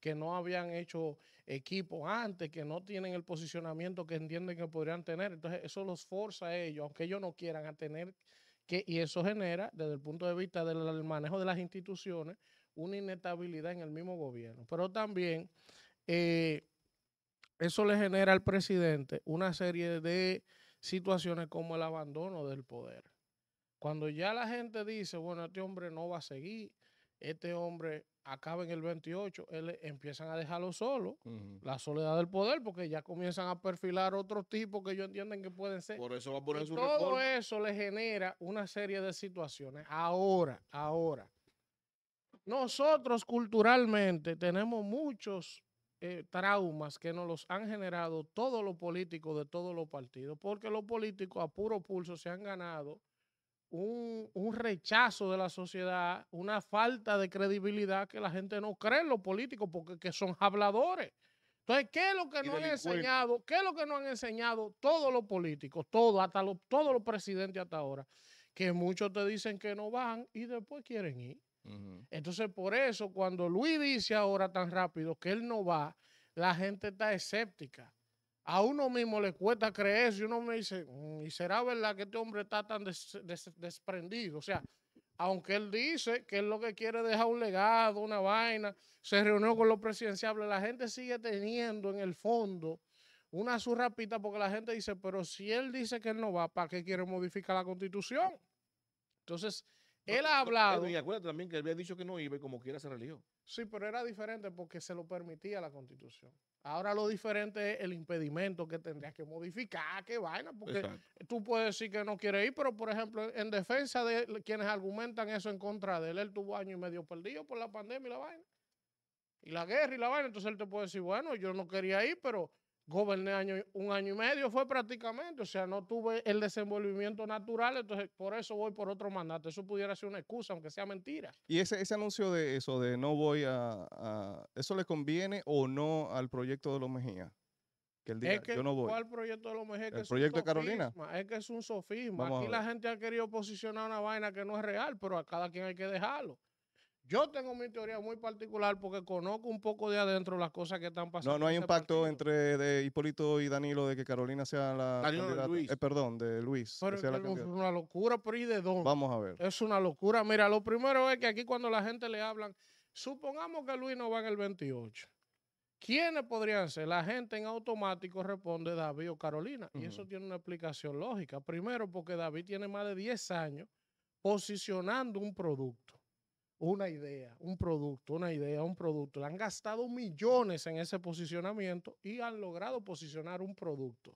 que no habían hecho equipo antes, que no tienen el posicionamiento que entienden que podrían tener. Entonces, eso los forza a ellos, aunque ellos no quieran, a tener que, y eso genera, desde el punto de vista del manejo de las instituciones, una inestabilidad en el mismo gobierno. Pero también eh, eso le genera al presidente una serie de situaciones como el abandono del poder. Cuando ya la gente dice, bueno, este hombre no va a seguir, este hombre acaba en el 28, él, e, empiezan a dejarlo solo, la soledad del poder, porque ya comienzan a perfilar otros tipos que ellos entienden que pueden ser. Por eso va a poner Todo eso le genera una serie de situaciones. Ahora, ahora, nosotros culturalmente tenemos muchos eh, traumas que nos los han generado todos los políticos de todos los partidos, porque los políticos a puro pulso se han ganado un, rechazo de la sociedad, una falta de credibilidad que la gente no cree en los políticos porque son habladores. Entonces, ¿qué es lo que no han enseñado? ¿Qué es lo que no han enseñado todos los políticos, todos, hasta los, todos los presidentes hasta ahora? Que muchos te dicen que no van y después quieren ir. Entonces, por eso, cuando Luis dice ahora tan rápido que él no va, la gente está escéptica a uno mismo le cuesta creer si uno me dice, mm, ¿y será verdad que este hombre está tan desprendido? O sea, aunque él dice que es lo que quiere dejar un legado, una vaina, se reunió con los presidenciables, la gente sigue teniendo en el fondo una surrapita porque la gente dice, pero si él dice que él no va, ¿para qué quiere modificar la constitución? Entonces, él ha hablado. Y acuérdate también que él había dicho que no iba y como quiera se religió. Sí, pero era diferente porque se lo permitía la constitución. Ahora lo diferente es el impedimento que tendrías que modificar, qué vaina, porque tú puedes decir que no quiere ir, pero por ejemplo, en defensa de quienes argumentan eso en contra de él, él tuvo año y medio perdido por la pandemia y la vaina, y la guerra y la vaina, entonces él te puede decir, bueno, yo no quería ir, pero goberné año, un año y medio, fue prácticamente, o sea, no tuve el desenvolvimiento natural, entonces por eso voy por otro mandato. Eso pudiera ser una excusa, aunque sea mentira. ¿Y ese, ese anuncio de eso, de no voy a, ¿Eso le conviene o no al proyecto de los Mejía? Que el día que, yo no voy. ¿Cuál proyecto de los Mejía? el proyecto de Carolina. Es que es un sofisma. Aquí la gente ha querido posicionar una vaina que no es real, pero a cada quien hay que dejarlo. Yo tengo mi teoría muy particular porque conozco un poco de adentro las cosas que están pasando. No, no hay un pacto entre Hipólito y Danilo de que Carolina sea la eh, perdón, de Luis. es una locura, pero ¿y de dónde? Vamos a ver. Es una locura. Mira, lo primero es que aquí cuando la gente le hablan, supongamos que Luis no va en el 28. ¿Quiénes podrían ser? La gente en automático responde David o Carolina. Y eso tiene una explicación lógica. Primero, porque David tiene más de 10 años posicionando un producto una idea, un producto, una idea, un producto. Le han gastado millones en ese posicionamiento y han logrado posicionar un producto.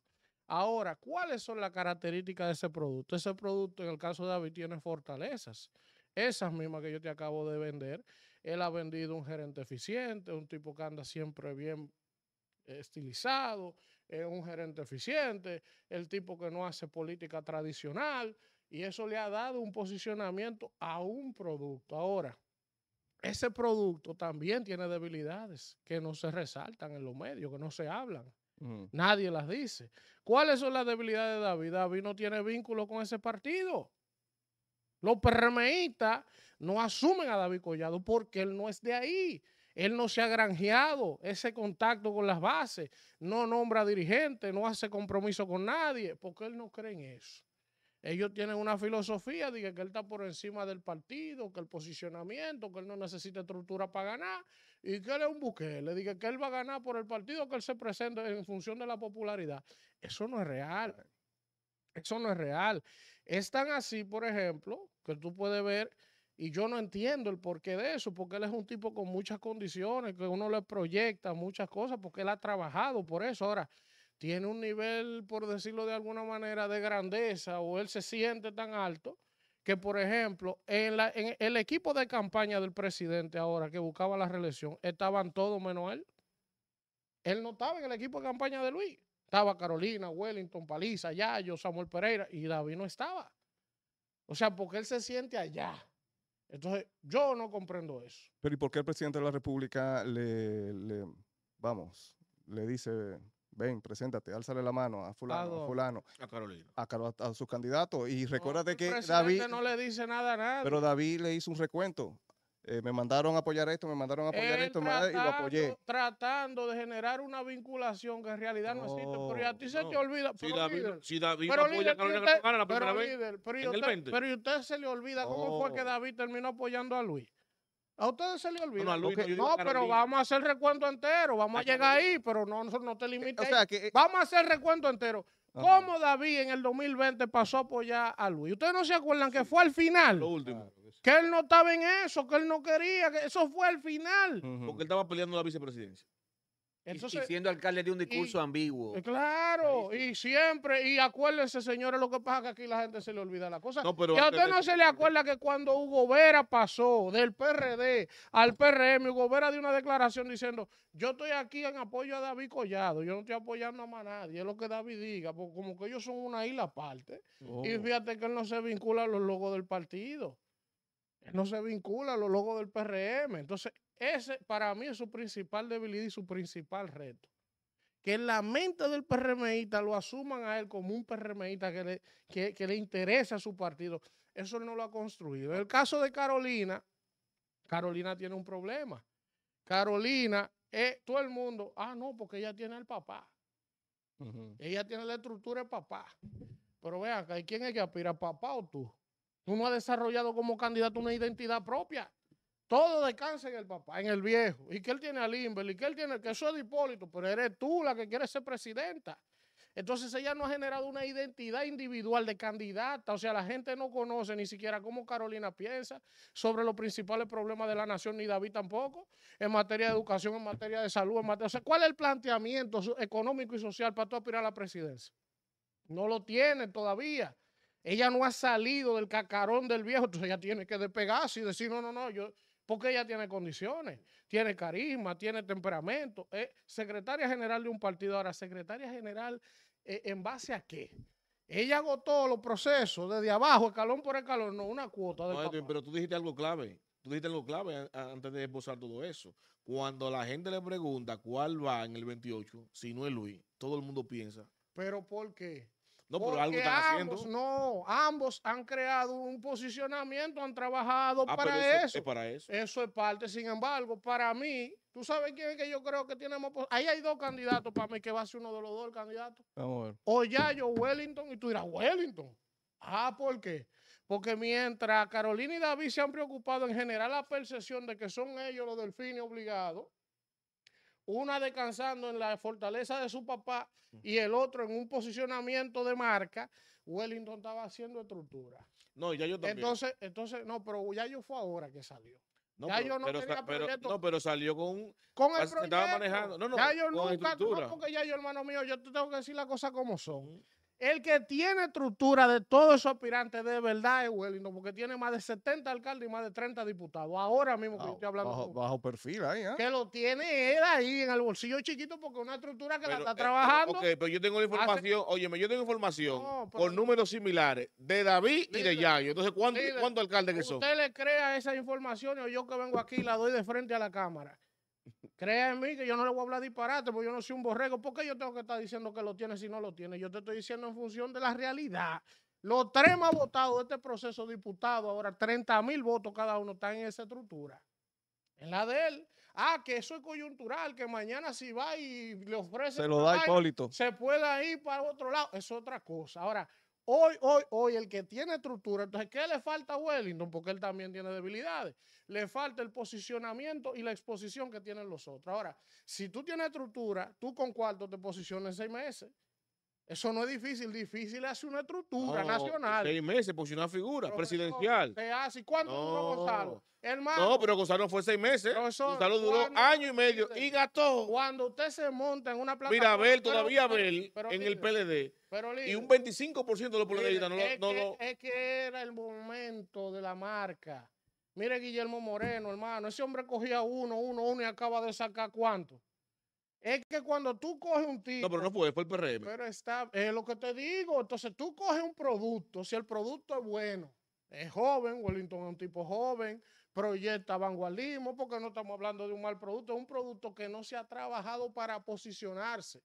Ahora, ¿cuáles son las características de ese producto? Ese producto, en el caso de David, tiene fortalezas. Esas mismas que yo te acabo de vender. Él ha vendido un gerente eficiente, un tipo que anda siempre bien estilizado, es eh, un gerente eficiente, el tipo que no hace política tradicional, y eso le ha dado un posicionamiento a un producto. Ahora, ese producto también tiene debilidades que no se resaltan en los medios, que no se hablan. Nadie las dice. ¿Cuáles son las debilidades de David? David no tiene vínculo con ese partido. Los perremeístas no asumen a David Collado porque él no es de ahí. Él no se ha granjeado ese contacto con las bases, no nombra dirigente, no hace compromiso con nadie, porque él no cree en eso ellos tienen una filosofía de que él está por encima del partido, que el posicionamiento, que él no necesita estructura para ganar y que él es un buque. Le dije que él va a ganar por el partido que él se presenta en función de la popularidad. Eso no es real. Eso no es real. Es tan así, por ejemplo, que tú puedes ver, y yo no entiendo el porqué de eso, porque él es un tipo con muchas condiciones, que uno le proyecta muchas cosas, porque él ha trabajado por eso. Ahora, tiene un nivel, por decirlo de alguna manera, de grandeza o él se siente tan alto que, por ejemplo, en, el equipo de campaña del presidente ahora que buscaba la reelección, estaban todos menos él. Él no estaba en el equipo de campaña de Luis. Estaba Carolina, Wellington, Paliza, Yayo, Samuel Pereira y David no estaba. O sea, porque él se siente allá. Entonces, yo no comprendo eso. Pero ¿y por qué el presidente de la República le vamos, le dice ven, preséntate, álzale la mano a fulano, a, fulano. A Carolina. A, sus candidatos. Y recuérdate que David... no le dice nada a Pero David le hizo un recuento. Eh, me mandaron a apoyar esto, me mandaron a apoyar esto, y lo apoyé. Tratando de generar una vinculación que en realidad no, existe, pero a ti se te olvida. Si David, líder, David pero apoya a Carolina la primera pero vez, pero, usted, pero usted se le olvida cómo fue que David terminó apoyando a Luis. A ustedes se le olvida. No, pero vamos a hacer recuento entero. Vamos a llegar ahí, pero no, no te eh, limites. que... Eh, vamos a hacer recuento entero. ¿Cómo David en el 2020 pasó por ya a Luis? ¿Ustedes no se acuerdan que fue al final? Lo último. Ah, que él no estaba en eso, que él no quería, que eso fue el final. Porque él estaba peleando la vicepresidencia y siendo alcalde de un discurso ambiguo. Eh, claro, y siempre, y acuérdense, señores, lo que pasa es que aquí la gente se le olvida la cosa. pero, y a usted no se le acuerda que cuando Hugo Vera pasó del PRD al PRM, Hugo Vera dio una declaración diciendo, yo estoy aquí en apoyo a David Collado, yo no estoy apoyando a más nadie, es lo que David diga, porque como que ellos son una isla aparte. Y oh. fíjate que él no se vincula a los logos del partido. no se vincula a los logos del PRM. Entonces, ese para mí es su principal debilidad y su principal reto. Que la mente del PRMista lo asuman a él como un PRMista que le, interesa a su partido. Eso no lo ha construido. En el caso de Carolina, Carolina tiene un problema. Carolina, es eh, todo el mundo, ah, no, porque ella tiene al papá. Ella tiene la estructura de papá. Pero vean, ¿quién es que aspira, papá o tú? Tú no has desarrollado como candidato una identidad propia. Todo descansa en el papá, en el viejo. Y que él tiene a Limber, y que él tiene, que eso es de Hipólito, pero eres tú la que quieres ser presidenta. Entonces ella no ha generado una identidad individual de candidata, o sea, la gente no conoce ni siquiera cómo Carolina piensa sobre los principales problemas de la nación, ni David tampoco, en materia de educación, en materia de salud, en materia, o sea, ¿cuál es el planteamiento económico y social para tú aspirar a la presidencia? No lo tiene todavía. Ella no ha salido del cacarón del viejo, entonces ella tiene que despegarse y decir, no, no, no, yo, porque ella tiene condiciones, tiene carisma, tiene temperamento. Es eh, secretaria general de un partido. Ahora, secretaria general, eh, ¿en base a qué? Ella agotó los procesos desde abajo, escalón por escalón, no una cuota de Pero tú dijiste algo clave, tú dijiste algo clave antes de esbozar todo eso. Cuando la gente le pregunta cuál va en el 28, si no es Luis, todo el mundo piensa. ¿Pero por qué? No, pero algo están haciendo. No, ambos han creado un posicionamiento, han trabajado ah, para eso, eso. Es parte. Sin embargo, para mí, ¿tú sabes quién es que yo creo que tenemos? Ahí hay dos candidatos para mí que va a ser uno de los dos candidatos. Vamos a ver. O ya yo Wellington y tú dirás Wellington. Ah, ¿por qué? Porque mientras Carolina y David se han preocupado en generar la percepción de que son ellos los delfines obligados, una descansando en la fortaleza de su papá y el otro en un posicionamiento de marca, Wellington estaba haciendo estructura. No, ya yo también. Entonces, entonces no, pero ya yo fue ahora que salió. No, pero, no no, pero salió con, con el proyecto. Estaba manejando. No, no, ya yo nunca, no, porque ya yo, hermano mío, yo te tengo que decir las cosas como son. El que tiene estructura de todos esos aspirantes de verdad es Wellington, porque tiene más de 70 alcaldes y más de 30 diputados. Ahora mismo que estoy hablando. Bajo, perfil ahí, ¿eh? Que lo tiene él ahí en el bolsillo chiquito porque una estructura que la está eh, trabajando. ok, pero yo tengo la información, óyeme, yo tengo información con números similares de David y de Yayo. Entonces, ¿cuántos alcaldes que son? Usted le crea esa información o yo que vengo aquí la doy de frente a la cámara mí que yo no le voy a hablar disparate porque yo no soy un borrego. ¿Por qué yo tengo que estar diciendo que lo tiene si no lo tiene? Yo te estoy diciendo en función de la realidad. Los tres más votados de este proceso diputado, ahora 30 mil votos cada uno están en esa estructura. En la de él. Ah, que eso es coyuntural, que mañana si va y le ofrece. Se lo da Hipólito. Se puede ir para otro lado. Es otra cosa. Ahora, Hoy, hoy, hoy, el que tiene estructura, entonces, ¿qué le falta a Wellington? Porque él también tiene debilidades. Le falta el posicionamiento y la exposición que tienen los otros. Ahora, si tú tienes estructura, tú con cuarto te posicionas en seis meses. Eso no es difícil. Difícil es una estructura nacional. Seis meses, pues una figura presidencial. hace. cuánto duró Gonzalo? no, pero Gonzalo fue seis meses. Gonzalo duró año y medio y gastó. Cuando usted se monta en una plataforma. Mira, ver, todavía a en el PLD. y un 25% de los PLDistas no, lo. Es que era el momento de la marca. Mire Guillermo Moreno, hermano. Ese hombre cogía uno, uno, uno y acaba de sacar cuánto. Es que cuando tú coges un tipo. No, pero no fue, fue el PRM. Pero está, es lo que te digo. Entonces tú coges un producto, si el producto es bueno, es joven, Wellington es un tipo joven, proyecta vanguardismo, porque no estamos hablando de un mal producto, es un producto que no se ha trabajado para posicionarse.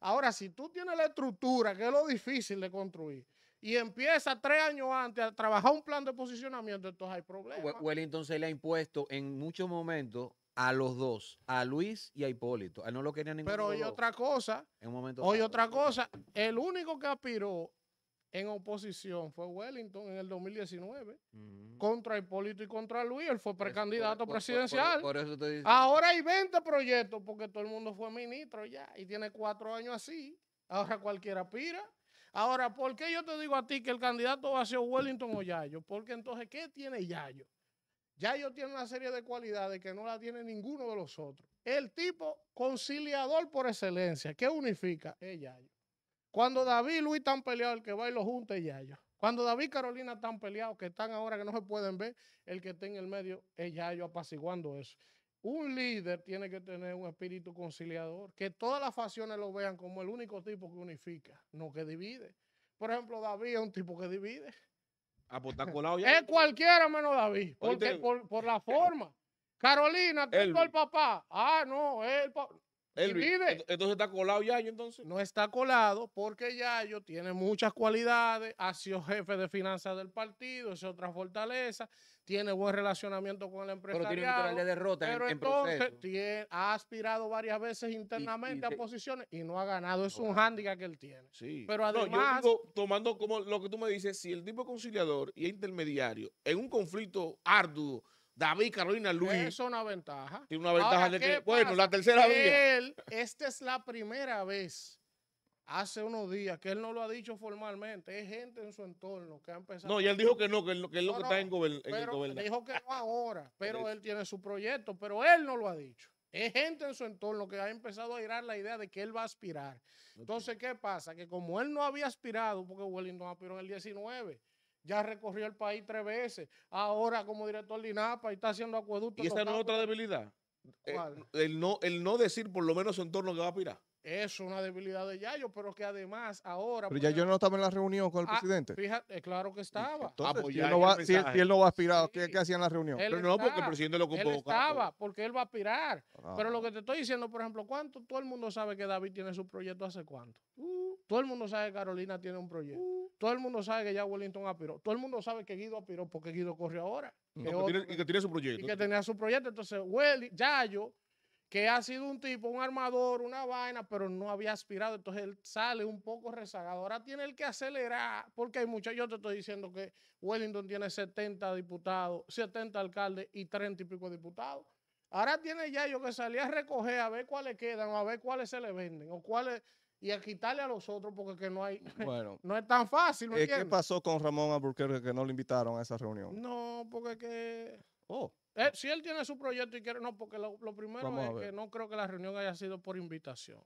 Ahora, si tú tienes la estructura, que es lo difícil de construir, y empieza tres años antes a trabajar un plan de posicionamiento, entonces hay problemas. Wellington se le ha impuesto en muchos momentos a los dos, a Luis y a Hipólito. él no lo quería ninguno. Pero hay otra cosa. Hoy otra cosa. El único que aspiró en oposición fue Wellington en el 2019 contra Hipólito y contra Luis. Él fue precandidato presidencial. Por, eso te Ahora hay 20 proyectos porque todo el mundo fue ministro ya y tiene cuatro años así. Ahora cualquiera pira. Ahora, ¿por qué yo te digo a ti que el candidato va a ser Wellington o Yayo? Porque entonces, ¿qué tiene Yayo? Ya tiene una serie de cualidades que no la tiene ninguno de los otros. El tipo conciliador por excelencia, que unifica? Es Yayo. Cuando David y Luis están peleados, el que va y lo junta es Yayo. Cuando David y Carolina están peleados, que están ahora que no se pueden ver, el que está en el medio es Yayo apaciguando eso. Un líder tiene que tener un espíritu conciliador, que todas las facciones lo vean como el único tipo que unifica, no que divide. Por ejemplo, David es un tipo que divide. Es cualquiera menos David, por, la eh, forma. Carolina, ¿tú el... el papá? Ah, no, es el entonces está colado Yayo, entonces. No está colado porque Yayo tiene muchas cualidades, ha sido jefe de finanzas del partido, es otra fortaleza, tiene buen relacionamiento con el empresario. Pero tiene un de derrota en, entonces, tiene, ha aspirado varias veces internamente a posiciones y no ha ganado. Es un hándicap que él tiene. Pero además... tomando como lo que tú me dices, si el tipo conciliador y intermediario en un conflicto arduo David Carolina Luis. Es una ventaja. Tiene una ventaja de que. Bueno, la tercera vía. Él, esta es la primera vez hace unos días, que él no lo ha dicho formalmente, es gente en su entorno que ha empezado. No, y él dijo que no, que, es lo que está en, el gobernador. Dijo que no (laughs) ahora, pero él tiene su proyecto, pero él no lo ha dicho. Es gente en su entorno que ha empezado a girar la idea de que él va a aspirar. Entonces, ¿qué pasa? Que como él no había aspirado, porque Wellington aspiró en el 19, ya recorrió el país tres veces, ahora como director de INAPA y está haciendo acueducto. ¿Y esa no es otra debilidad? Eh, el, no, el no decir por lo menos su entorno que va a aspirar. Es una debilidad de Yayo, pero que además ahora. Pero Yayo no estaba en la reunión con el ah, presidente. Fíjate, claro que estaba. Entonces, ah, pues si, él no va, a aspirar, ¿qué, hacía en la reunión? pero no, porque el presidente lo ocupó Él estaba, porque él va a aspirar. Ah. Pero lo que te estoy diciendo, por ejemplo, ¿cuánto? Todo el mundo sabe que David tiene su proyecto hace cuánto. Uh. Todo el mundo sabe que Carolina tiene un proyecto. Uh. Todo el mundo sabe que ya Wellington apiró. Todo el mundo sabe que Guido aspiró porque Guido corre ahora. y que tiene su proyecto. Y que tenía su proyecto. Entonces, Yayo, que ha sido un tipo, un armador, una vaina, pero no había aspirado. Entonces, él sale un poco rezagado. Ahora tiene el que acelerar, porque hay mucha. Yo te estoy diciendo que Wellington tiene 70 diputados, 70 alcaldes y 30 y pico diputados. Ahora tiene Yayo que salir a recoger a ver cuáles quedan, a ver cuáles se le venden, o cuáles y a quitarle a los otros porque no hay (laughs) bueno, no es tan fácil eh, ¿qué pasó con Ramón Alburquerque que no le invitaron a esa reunión? no porque que oh. eh, si él tiene su proyecto y quiere no porque lo, primero es que no creo que la reunión haya sido por invitación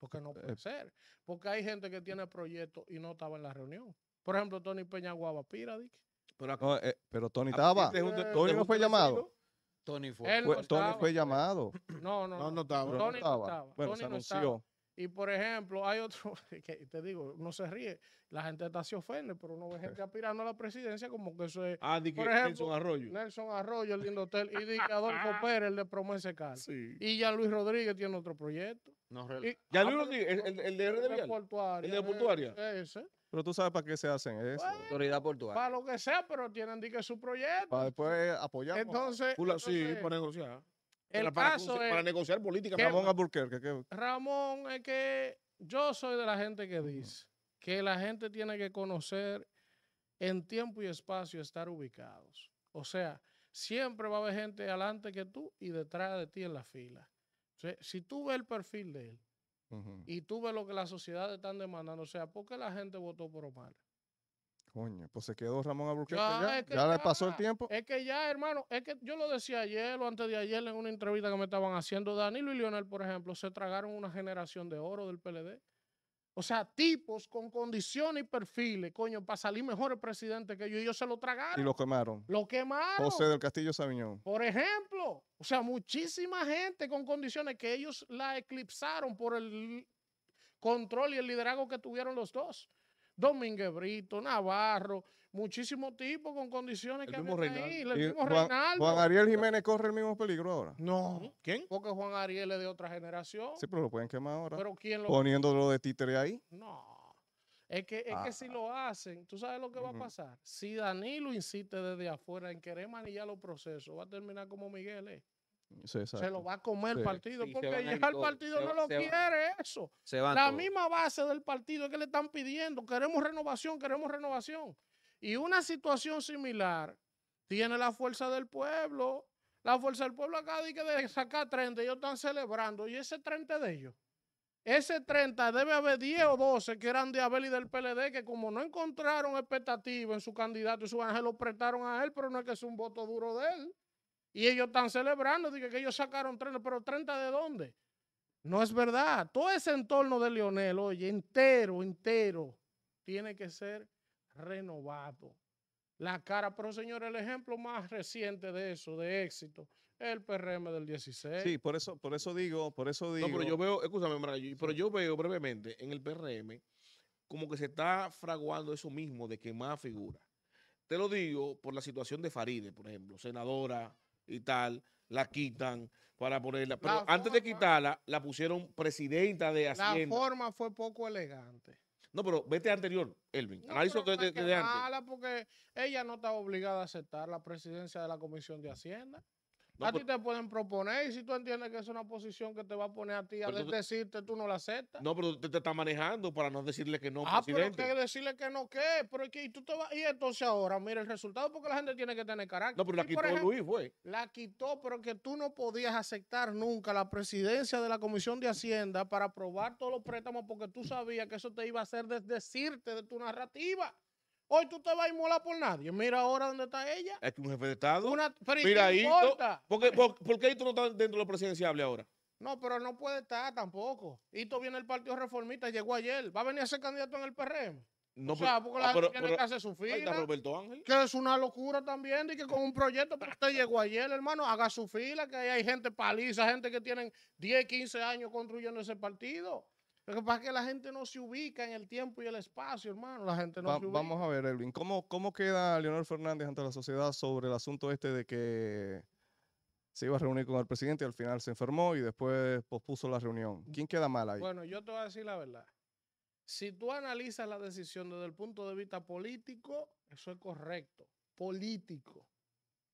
porque no eh, puede ser porque hay gente que tiene proyectos y no estaba en la reunión por ejemplo Tony Peña Guavapira pero, pero Tony ah, estaba este este Tony no fue llamado Tony fue, Tony fue llamado no no no, no, estaba bueno se anunció y por ejemplo, hay otro, (laughs) que te digo, no se ríe, la gente está se ofende, pero uno ve (laughs) gente aspirando a la presidencia como que eso es. Ah, Nelson Arroyo. Nelson Arroyo, el lindo hotel, y di que (laughs) ah. el de Promese Cal. Y ya Luis Rodríguez tiene otro proyecto. No, Luis ah, Rodríguez, el, de El El de eh, Portuaria. Ese. Pero tú sabes para qué se hacen eso. autoridad portuaria. Para lo que sea, pero tienen que su proyecto. Para después apoyar. entonces, sí, para negociar. El para, caso para negociar política. Ramón Ramón, es que yo soy de la gente que dice que la gente tiene que conocer en tiempo y espacio estar ubicados. O sea, siempre va a haber gente adelante que tú y detrás de ti en la fila. si tú ves el perfil de él y tú ves lo que la sociedad están demandando, o sea, ¿por qué la gente votó por Omar? Coño, pues se quedó Ramón Alburquerque ya. Ya, le pasó el tiempo. Es que ya, hermano, es que yo lo decía ayer o antes de ayer en una entrevista que me estaban haciendo. Danilo y Leonel, por ejemplo, se tragaron una generación de oro del PLD. O sea, tipos con condiciones y perfiles, coño, para salir mejor el presidente que ellos. ellos se lo tragaron. Y lo quemaron. Lo quemaron. José del Castillo Sabiñón. Por ejemplo. O sea, muchísima gente con condiciones que ellos la eclipsaron por el control y el liderazgo que tuvieron los dos. Domínguez Brito, Navarro, muchísimos tipos con condiciones que ahí, el mismo Juan, Juan, Ariel Jiménez corre el mismo peligro ahora. No. ¿Quién? Porque Juan Ariel es de otra generación. Sí, pero lo pueden quemar ahora. Poniéndolo de títere ahí. No. Es que, ah. si lo hacen, ¿tú sabes lo que va a pasar? Si Danilo insiste desde afuera en querer manillar los procesos, va a terminar como Miguel, es. ¿eh? se lo va a comer el partido porque ya el partido no lo quiere eso. La misma base del partido es que le están pidiendo, queremos renovación, queremos renovación. Y una situación similar tiene la fuerza del pueblo. La fuerza del pueblo acá dice que de sacar 30, ellos están celebrando. ¿Y ese 30 de ellos? Ese 30 debe haber 10 o 12 que eran de Abel y del PLD, que como no encontraron expectativa en su candidato y su ángel, lo prestaron a él, pero no es que es un voto duro de él. Y ellos están celebrando, dije que ellos sacaron 30, pero 30 de dónde? No es verdad. Todo ese entorno de Lionel, oye, entero, entero, tiene que ser renovado. La cara, pero señor, el ejemplo más reciente de eso, de éxito, el PRM del 16. Sí, por eso, por eso digo, por eso digo. No, pero yo veo, escúchame, pero yo veo brevemente en el PRM como que se está fraguando eso mismo de que más figura. Te lo digo por la situación de Faride, por ejemplo, senadora, y tal, la quitan para ponerla. Pero antes de quitarla, la pusieron presidenta de Hacienda. La forma fue poco elegante. No, pero vete anterior, Elvin. Analizo que antes. porque ella no estaba obligada a aceptar la presidencia de la Comisión de Hacienda a ti pues te pueden proponer y si tú entiendes que es una posición que te va a poner a ti a desdecirte, tú no la aceptas. No, pero usted te está manejando para no decirle que no, ah, presidente. pero que decirle que no, ¿qué? Pero es que y tú te vas... Y entonces ahora, mira el resultado, porque la gente tiene que tener carácter. No, pero la quitó Luis, güey. La quitó, pero que tú no podías aceptar nunca la presidencia de la Comisión de Hacienda para aprobar todos los préstamos porque tú sabías que eso te iba a hacer desdecirte de tu narrativa. Hoy tú te vas a inmolar por nadie. Mira ahora dónde está ella. Es un jefe de Estado. Mira ahí. ¿Por qué, por, no está dentro de lo presidenciable ahora? No, pero no puede estar tampoco. Hito viene el Partido Reformista, llegó ayer. ¿Va a venir a ser candidato en el PRM? No, o sea, porque ah, la gente tiene que hacer su fila. está Roberto Ángel. Que es una locura también. De que con un proyecto, pero usted llegó ayer, hermano, haga su fila, que ahí hay gente paliza, gente que tienen 10, 15 años construyendo ese partido. Lo que pasa es que la gente no se ubica en el tiempo y el espacio, hermano. La gente no se ubica. Vamos a ver, Elvin, ¿cómo, ¿cómo queda Leonel Fernández ante la sociedad sobre el asunto este de que se iba a reunir con el presidente y al final se enfermó y después pospuso la reunión? ¿Quién queda mal ahí? Bueno, yo te voy a decir la verdad. Si tú analizas la decisión desde el punto de vista político, eso es correcto. Político.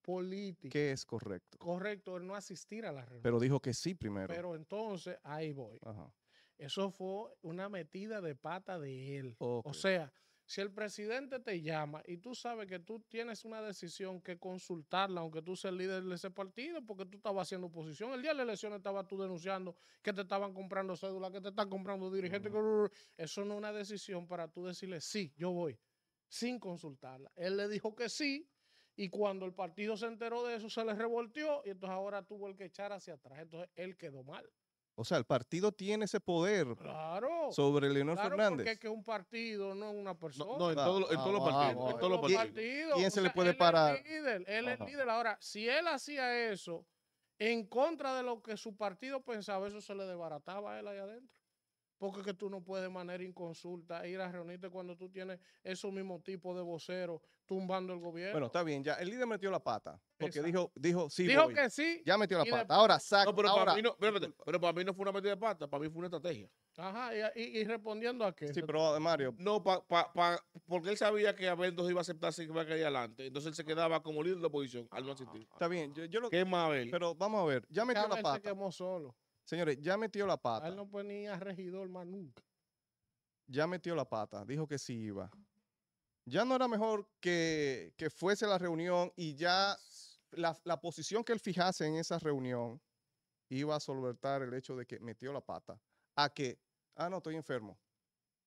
Político. ¿Qué es correcto? Correcto el no asistir a la reunión. Pero dijo que sí primero. Pero entonces, ahí voy. Ajá. Eso fue una metida de pata de él. O sea, si el presidente te llama y tú sabes que tú tienes una decisión que consultarla, aunque tú seas líder de ese partido, porque tú estabas haciendo oposición. El día de la elección estabas tú denunciando que te estaban comprando cédulas, que te están comprando dirigentes. Eso no es una decisión para tú decirle, sí, yo voy, sin consultarla. Él le dijo que sí, y cuando el partido se enteró de eso, se le revolteó, y entonces ahora tuvo el que echar hacia atrás. Entonces él quedó mal. O sea, el partido tiene ese poder claro, sobre Leonel claro, Fernández. Porque es que un partido no una persona. No, en todos los partidos. ¿Quién se le puede parar? él es líder. Ahora, si él hacía eso en contra de lo que su partido pensaba, eso se le desbarataba a él ahí adentro porque que tú no puedes de manera inconsulta ir a reunirte cuando tú tienes esos mismos tipos de voceros tumbando el gobierno. Bueno, está bien, ya el líder metió la pata. Porque dijo, dijo sí. Dijo que sí. Ya metió la pata. Ahora saca. No, pero, Para mí no, pero, para mí no fue una metida de pata, para mí fue una estrategia. Ajá, y, respondiendo a qué. Sí, pero ah, Mario. No, pa, pa, porque él sabía que Abel iba a aceptar si iba a caer adelante. Entonces él se quedaba como líder de la oposición al no asistir. Está bien, yo, yo lo. ¿Qué más Abel? Pero vamos a ver, ya metió la pata. Se quemó solo. Señores, ya metió la pata. Él no ponía regidor más nunca. Ya metió la pata, dijo que sí iba. Ya no era mejor que, que fuese la reunión y ya la, la, posición que él fijase en esa reunión iba a solventar el hecho de que metió la pata. A que, ah, no, estoy enfermo.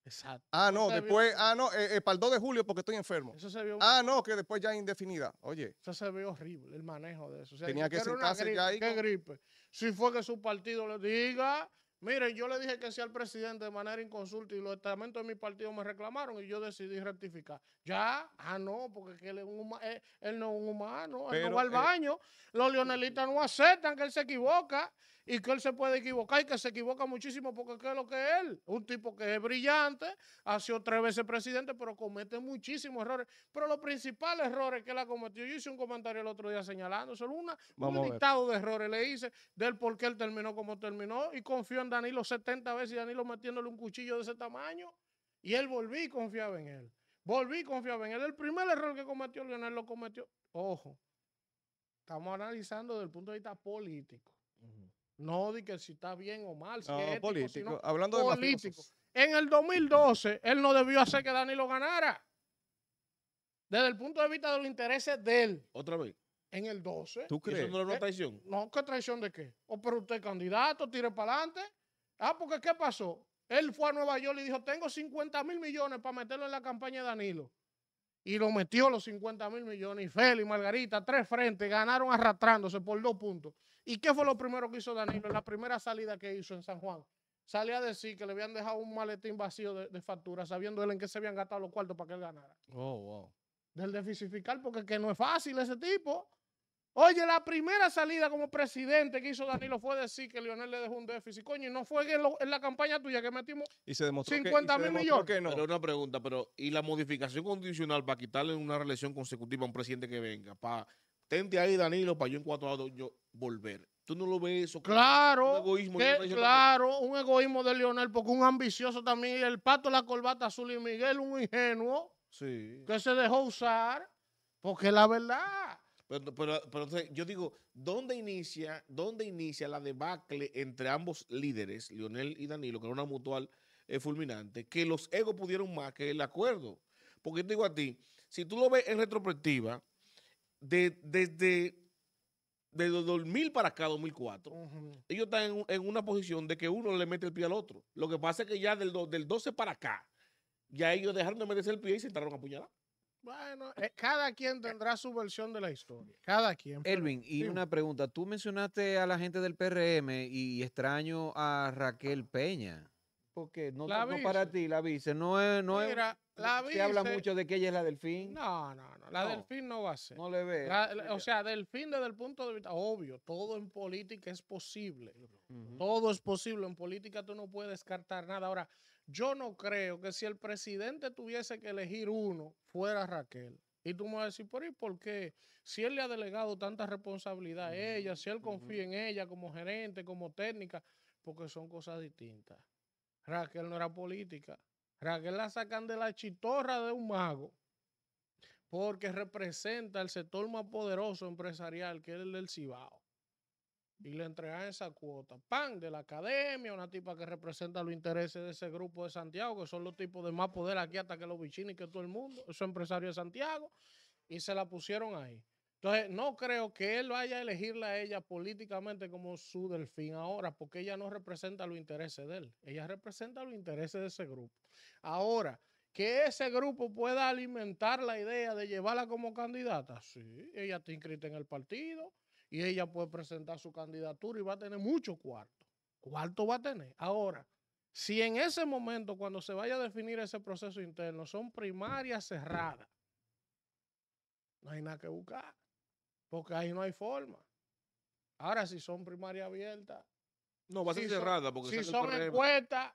Exacto. Ah, no, después, ah, no, eh, eh para el 2 de julio porque estoy enfermo. Eso se vio. Ah, no, que después ya es indefinida. Oye. Eso se vio horrible, el manejo de eso. Tenía que, sentarse ya ahí. ¿Qué gripe? Si fue que su partido le diga, Miren, yo le dije que sea el presidente de manera inconsulta y los estamentos de mi partido me reclamaron y yo decidí rectificar. Ya, ah, no, porque él, es un eh, no es un humano, él no va al eh, baño. los leonelistas no aceptan que él se equivoca y que él se puede equivocar y que se equivoca muchísimo porque es lo que él? Un tipo que es brillante, ha sido tres veces presidente, pero comete muchísimos errores. Pero los principales errores que él ha cometido, yo hice un comentario el otro día señalando, solo una, un listado de errores le hice del por qué él terminó como terminó y confío en Danilo 70 veces y Danilo metiéndole un cuchillo de ese tamaño. Y él volví y confiaba en él. Volví y confiaba en él. El primer error que cometió Lionel lo cometió. Ojo, estamos analizando desde el punto de vista político. No de que si está bien o mal, no, político. Hablando político. De en el 2012, él no debió hacer que Danilo ganara. Desde el punto de vista de los intereses de él. Otra vez en el 12. ¿Tú crees? ¿Eso no era una eh, traición? No, ¿qué traición de qué? O oh, pero usted candidato, tire para adelante. Ah, porque ¿qué pasó? Él fue a Nueva York y dijo, tengo 50 mil millones para meterlo en la campaña de Danilo. Y lo metió los 50 mil millones. Y Félix, Margarita, tres frentes, ganaron arrastrándose por dos puntos. ¿Y qué fue lo primero que hizo Danilo en la primera salida que hizo en San Juan? Salía a decir que le habían dejado un maletín vacío de, factura, sabiendo él en qué se habían gastado los cuartos para que él ganara. Oh, wow. Del deficificar, porque que no es fácil ese tipo. Oye, la primera salida como presidente que hizo Danilo fue decir que Leonel le dejó un déficit, coño, y no fue en, la campaña tuya que metimos y 50 mil millones. no. Pero una pregunta, pero ¿y la modificación condicional para quitarle una reelección consecutiva a un presidente que venga? Para, tente ahí Danilo, para yo en cuatro años volver. ¿Tú no lo ves eso? Claro, un egoísmo, claro, un egoísmo de Leonel, porque un ambicioso también, el pato, la corbata azul y Miguel, un ingenuo que se dejó usar, porque la verdad... Pero, yo digo, ¿dónde inicia, ¿dónde inicia la debacle entre ambos líderes, Lionel y Danilo, que era una mutual eh, fulminante, que los egos pudieron más que el acuerdo? Porque yo digo a ti, si tú lo ves en retrospectiva, desde... De, de 2000 para acá, 2004, ellos están en, una posición de que uno le mete el pie al otro. Lo que pasa es que ya del, del 12 para acá, ya ellos dejaron de meterse el pie y se entraron a puñalar. Bueno, eh, cada quien eh, tendrá su versión de la historia. Eh, cada quien. Elvin, y una pregunta. Tú mencionaste a la gente del PRM y extraño a Raquel Peña. Porque no, para ti, la vice. No es. No Mira, la vice. Se habla mucho de que ella es la delfín. No, no, no. La delfín no va a ser. No le ve. o sea, delfín desde el punto de vista. Obvio, todo en política es posible. Todo es posible. En política tú no puedes descartar nada. Ahora, yo no creo que si el presidente tuviese que elegir uno, fuera Raquel. Y tú me vas a decir, ¿por, ¿por qué? Si él le ha delegado tanta responsabilidad a ella, mm, si él confía en ella como gerente, como técnica, porque son cosas distintas. Raquel no era política. Raquel la sacan de la chitorra de un mago porque representa el sector más poderoso empresarial, que es el del Cibao y le entregan esa cuota. Pan de la academia, una tipa que representa los intereses de ese grupo de Santiago, que son los tipos de más poder aquí hasta que los bichines que todo el mundo, esos empresarios de Santiago, y se la pusieron ahí. Entonces, no creo que él vaya a elegirla a ella políticamente como su delfín ahora, porque ella no representa los intereses de él. Ella representa los intereses de ese grupo. Ahora, que ese grupo pueda alimentar la idea de llevarla como candidata, sí, ella está inscrita en el partido y ella puede presentar su candidatura y va a tener mucho cuarto. Cuarto va a tener. Ahora, si en ese momento, cuando se vaya a definir ese proceso interno, son primarias cerradas, no hay nada que buscar, porque ahí no hay forma. Ahora, si son primarias abiertas, no, va a ser cerrada. Porque si son encuestas,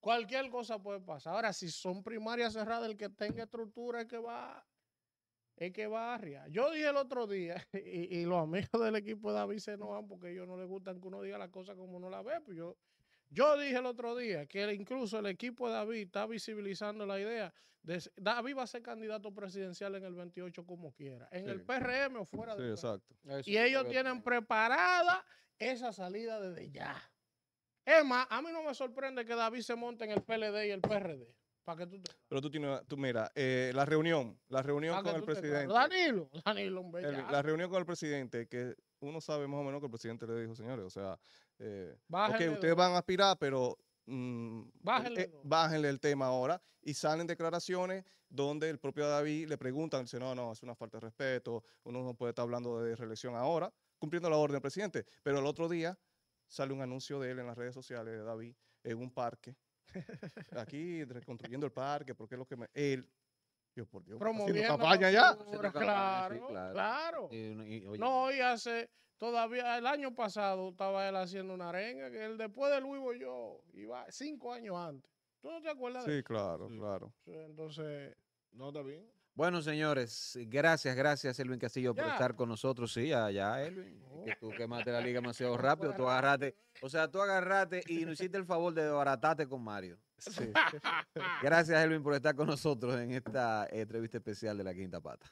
cualquier cosa puede pasar. Ahora, si son primarias cerradas, el que tenga estructura es que va es que barria. Yo dije el otro día, (laughs) y, los amigos del equipo de David se enojan porque ellos no les gusta que uno diga las cosas como no la ve. Pues yo, yo dije el otro día que incluso el equipo de David está visibilizando la idea de David va a ser candidato presidencial en el 28 como quiera, en el PRM o fuera sí, de exacto. y ellos tienen preparada esa salida desde ya. Es más, a mí no me sorprende que David se monte en el PLD y el PRD. Pero tú tienes, tú mira, eh, la reunión, la reunión con el presidente. Danilo, Danilo, hombre. La reunión con el presidente, que uno sabe más o menos que el presidente le dijo, señores, o sea, eh, ustedes van a aspirar, pero mm, eh, bájenle. el tema ahora y salen declaraciones donde el propio David le preguntan, dice, no, no, es una falta de respeto, uno no puede estar hablando de reelección ahora, cumpliendo la orden del presidente, pero el otro día sale un anuncio de él en las redes sociales de David en un parque (laughs) aquí reconstruyendo el parque, porque es lo que me... Él Dios por Dios, promoviendo campaña ya. claro, claro, Y, No, y hace, todavía el año pasado estaba él haciendo una arenga, que él después de Luis Yo iba cinco años antes. ¿Tú no te acuerdas sí, Claro, claro, Entonces, no está bien. Bueno, señores, eh, gracias, gracias, Elvin Castillo, por estar con nosotros. Sí, allá, Elvin. Eh, que oh. tú quemaste la liga demasiado (laughs) rápido. Tú agarraste, o sea, tú agarraste y nos hiciste el favor de baratarte con Mario. (laughs) gracias, Elvin, por estar con nosotros en esta entrevista especial de la Quinta Pata.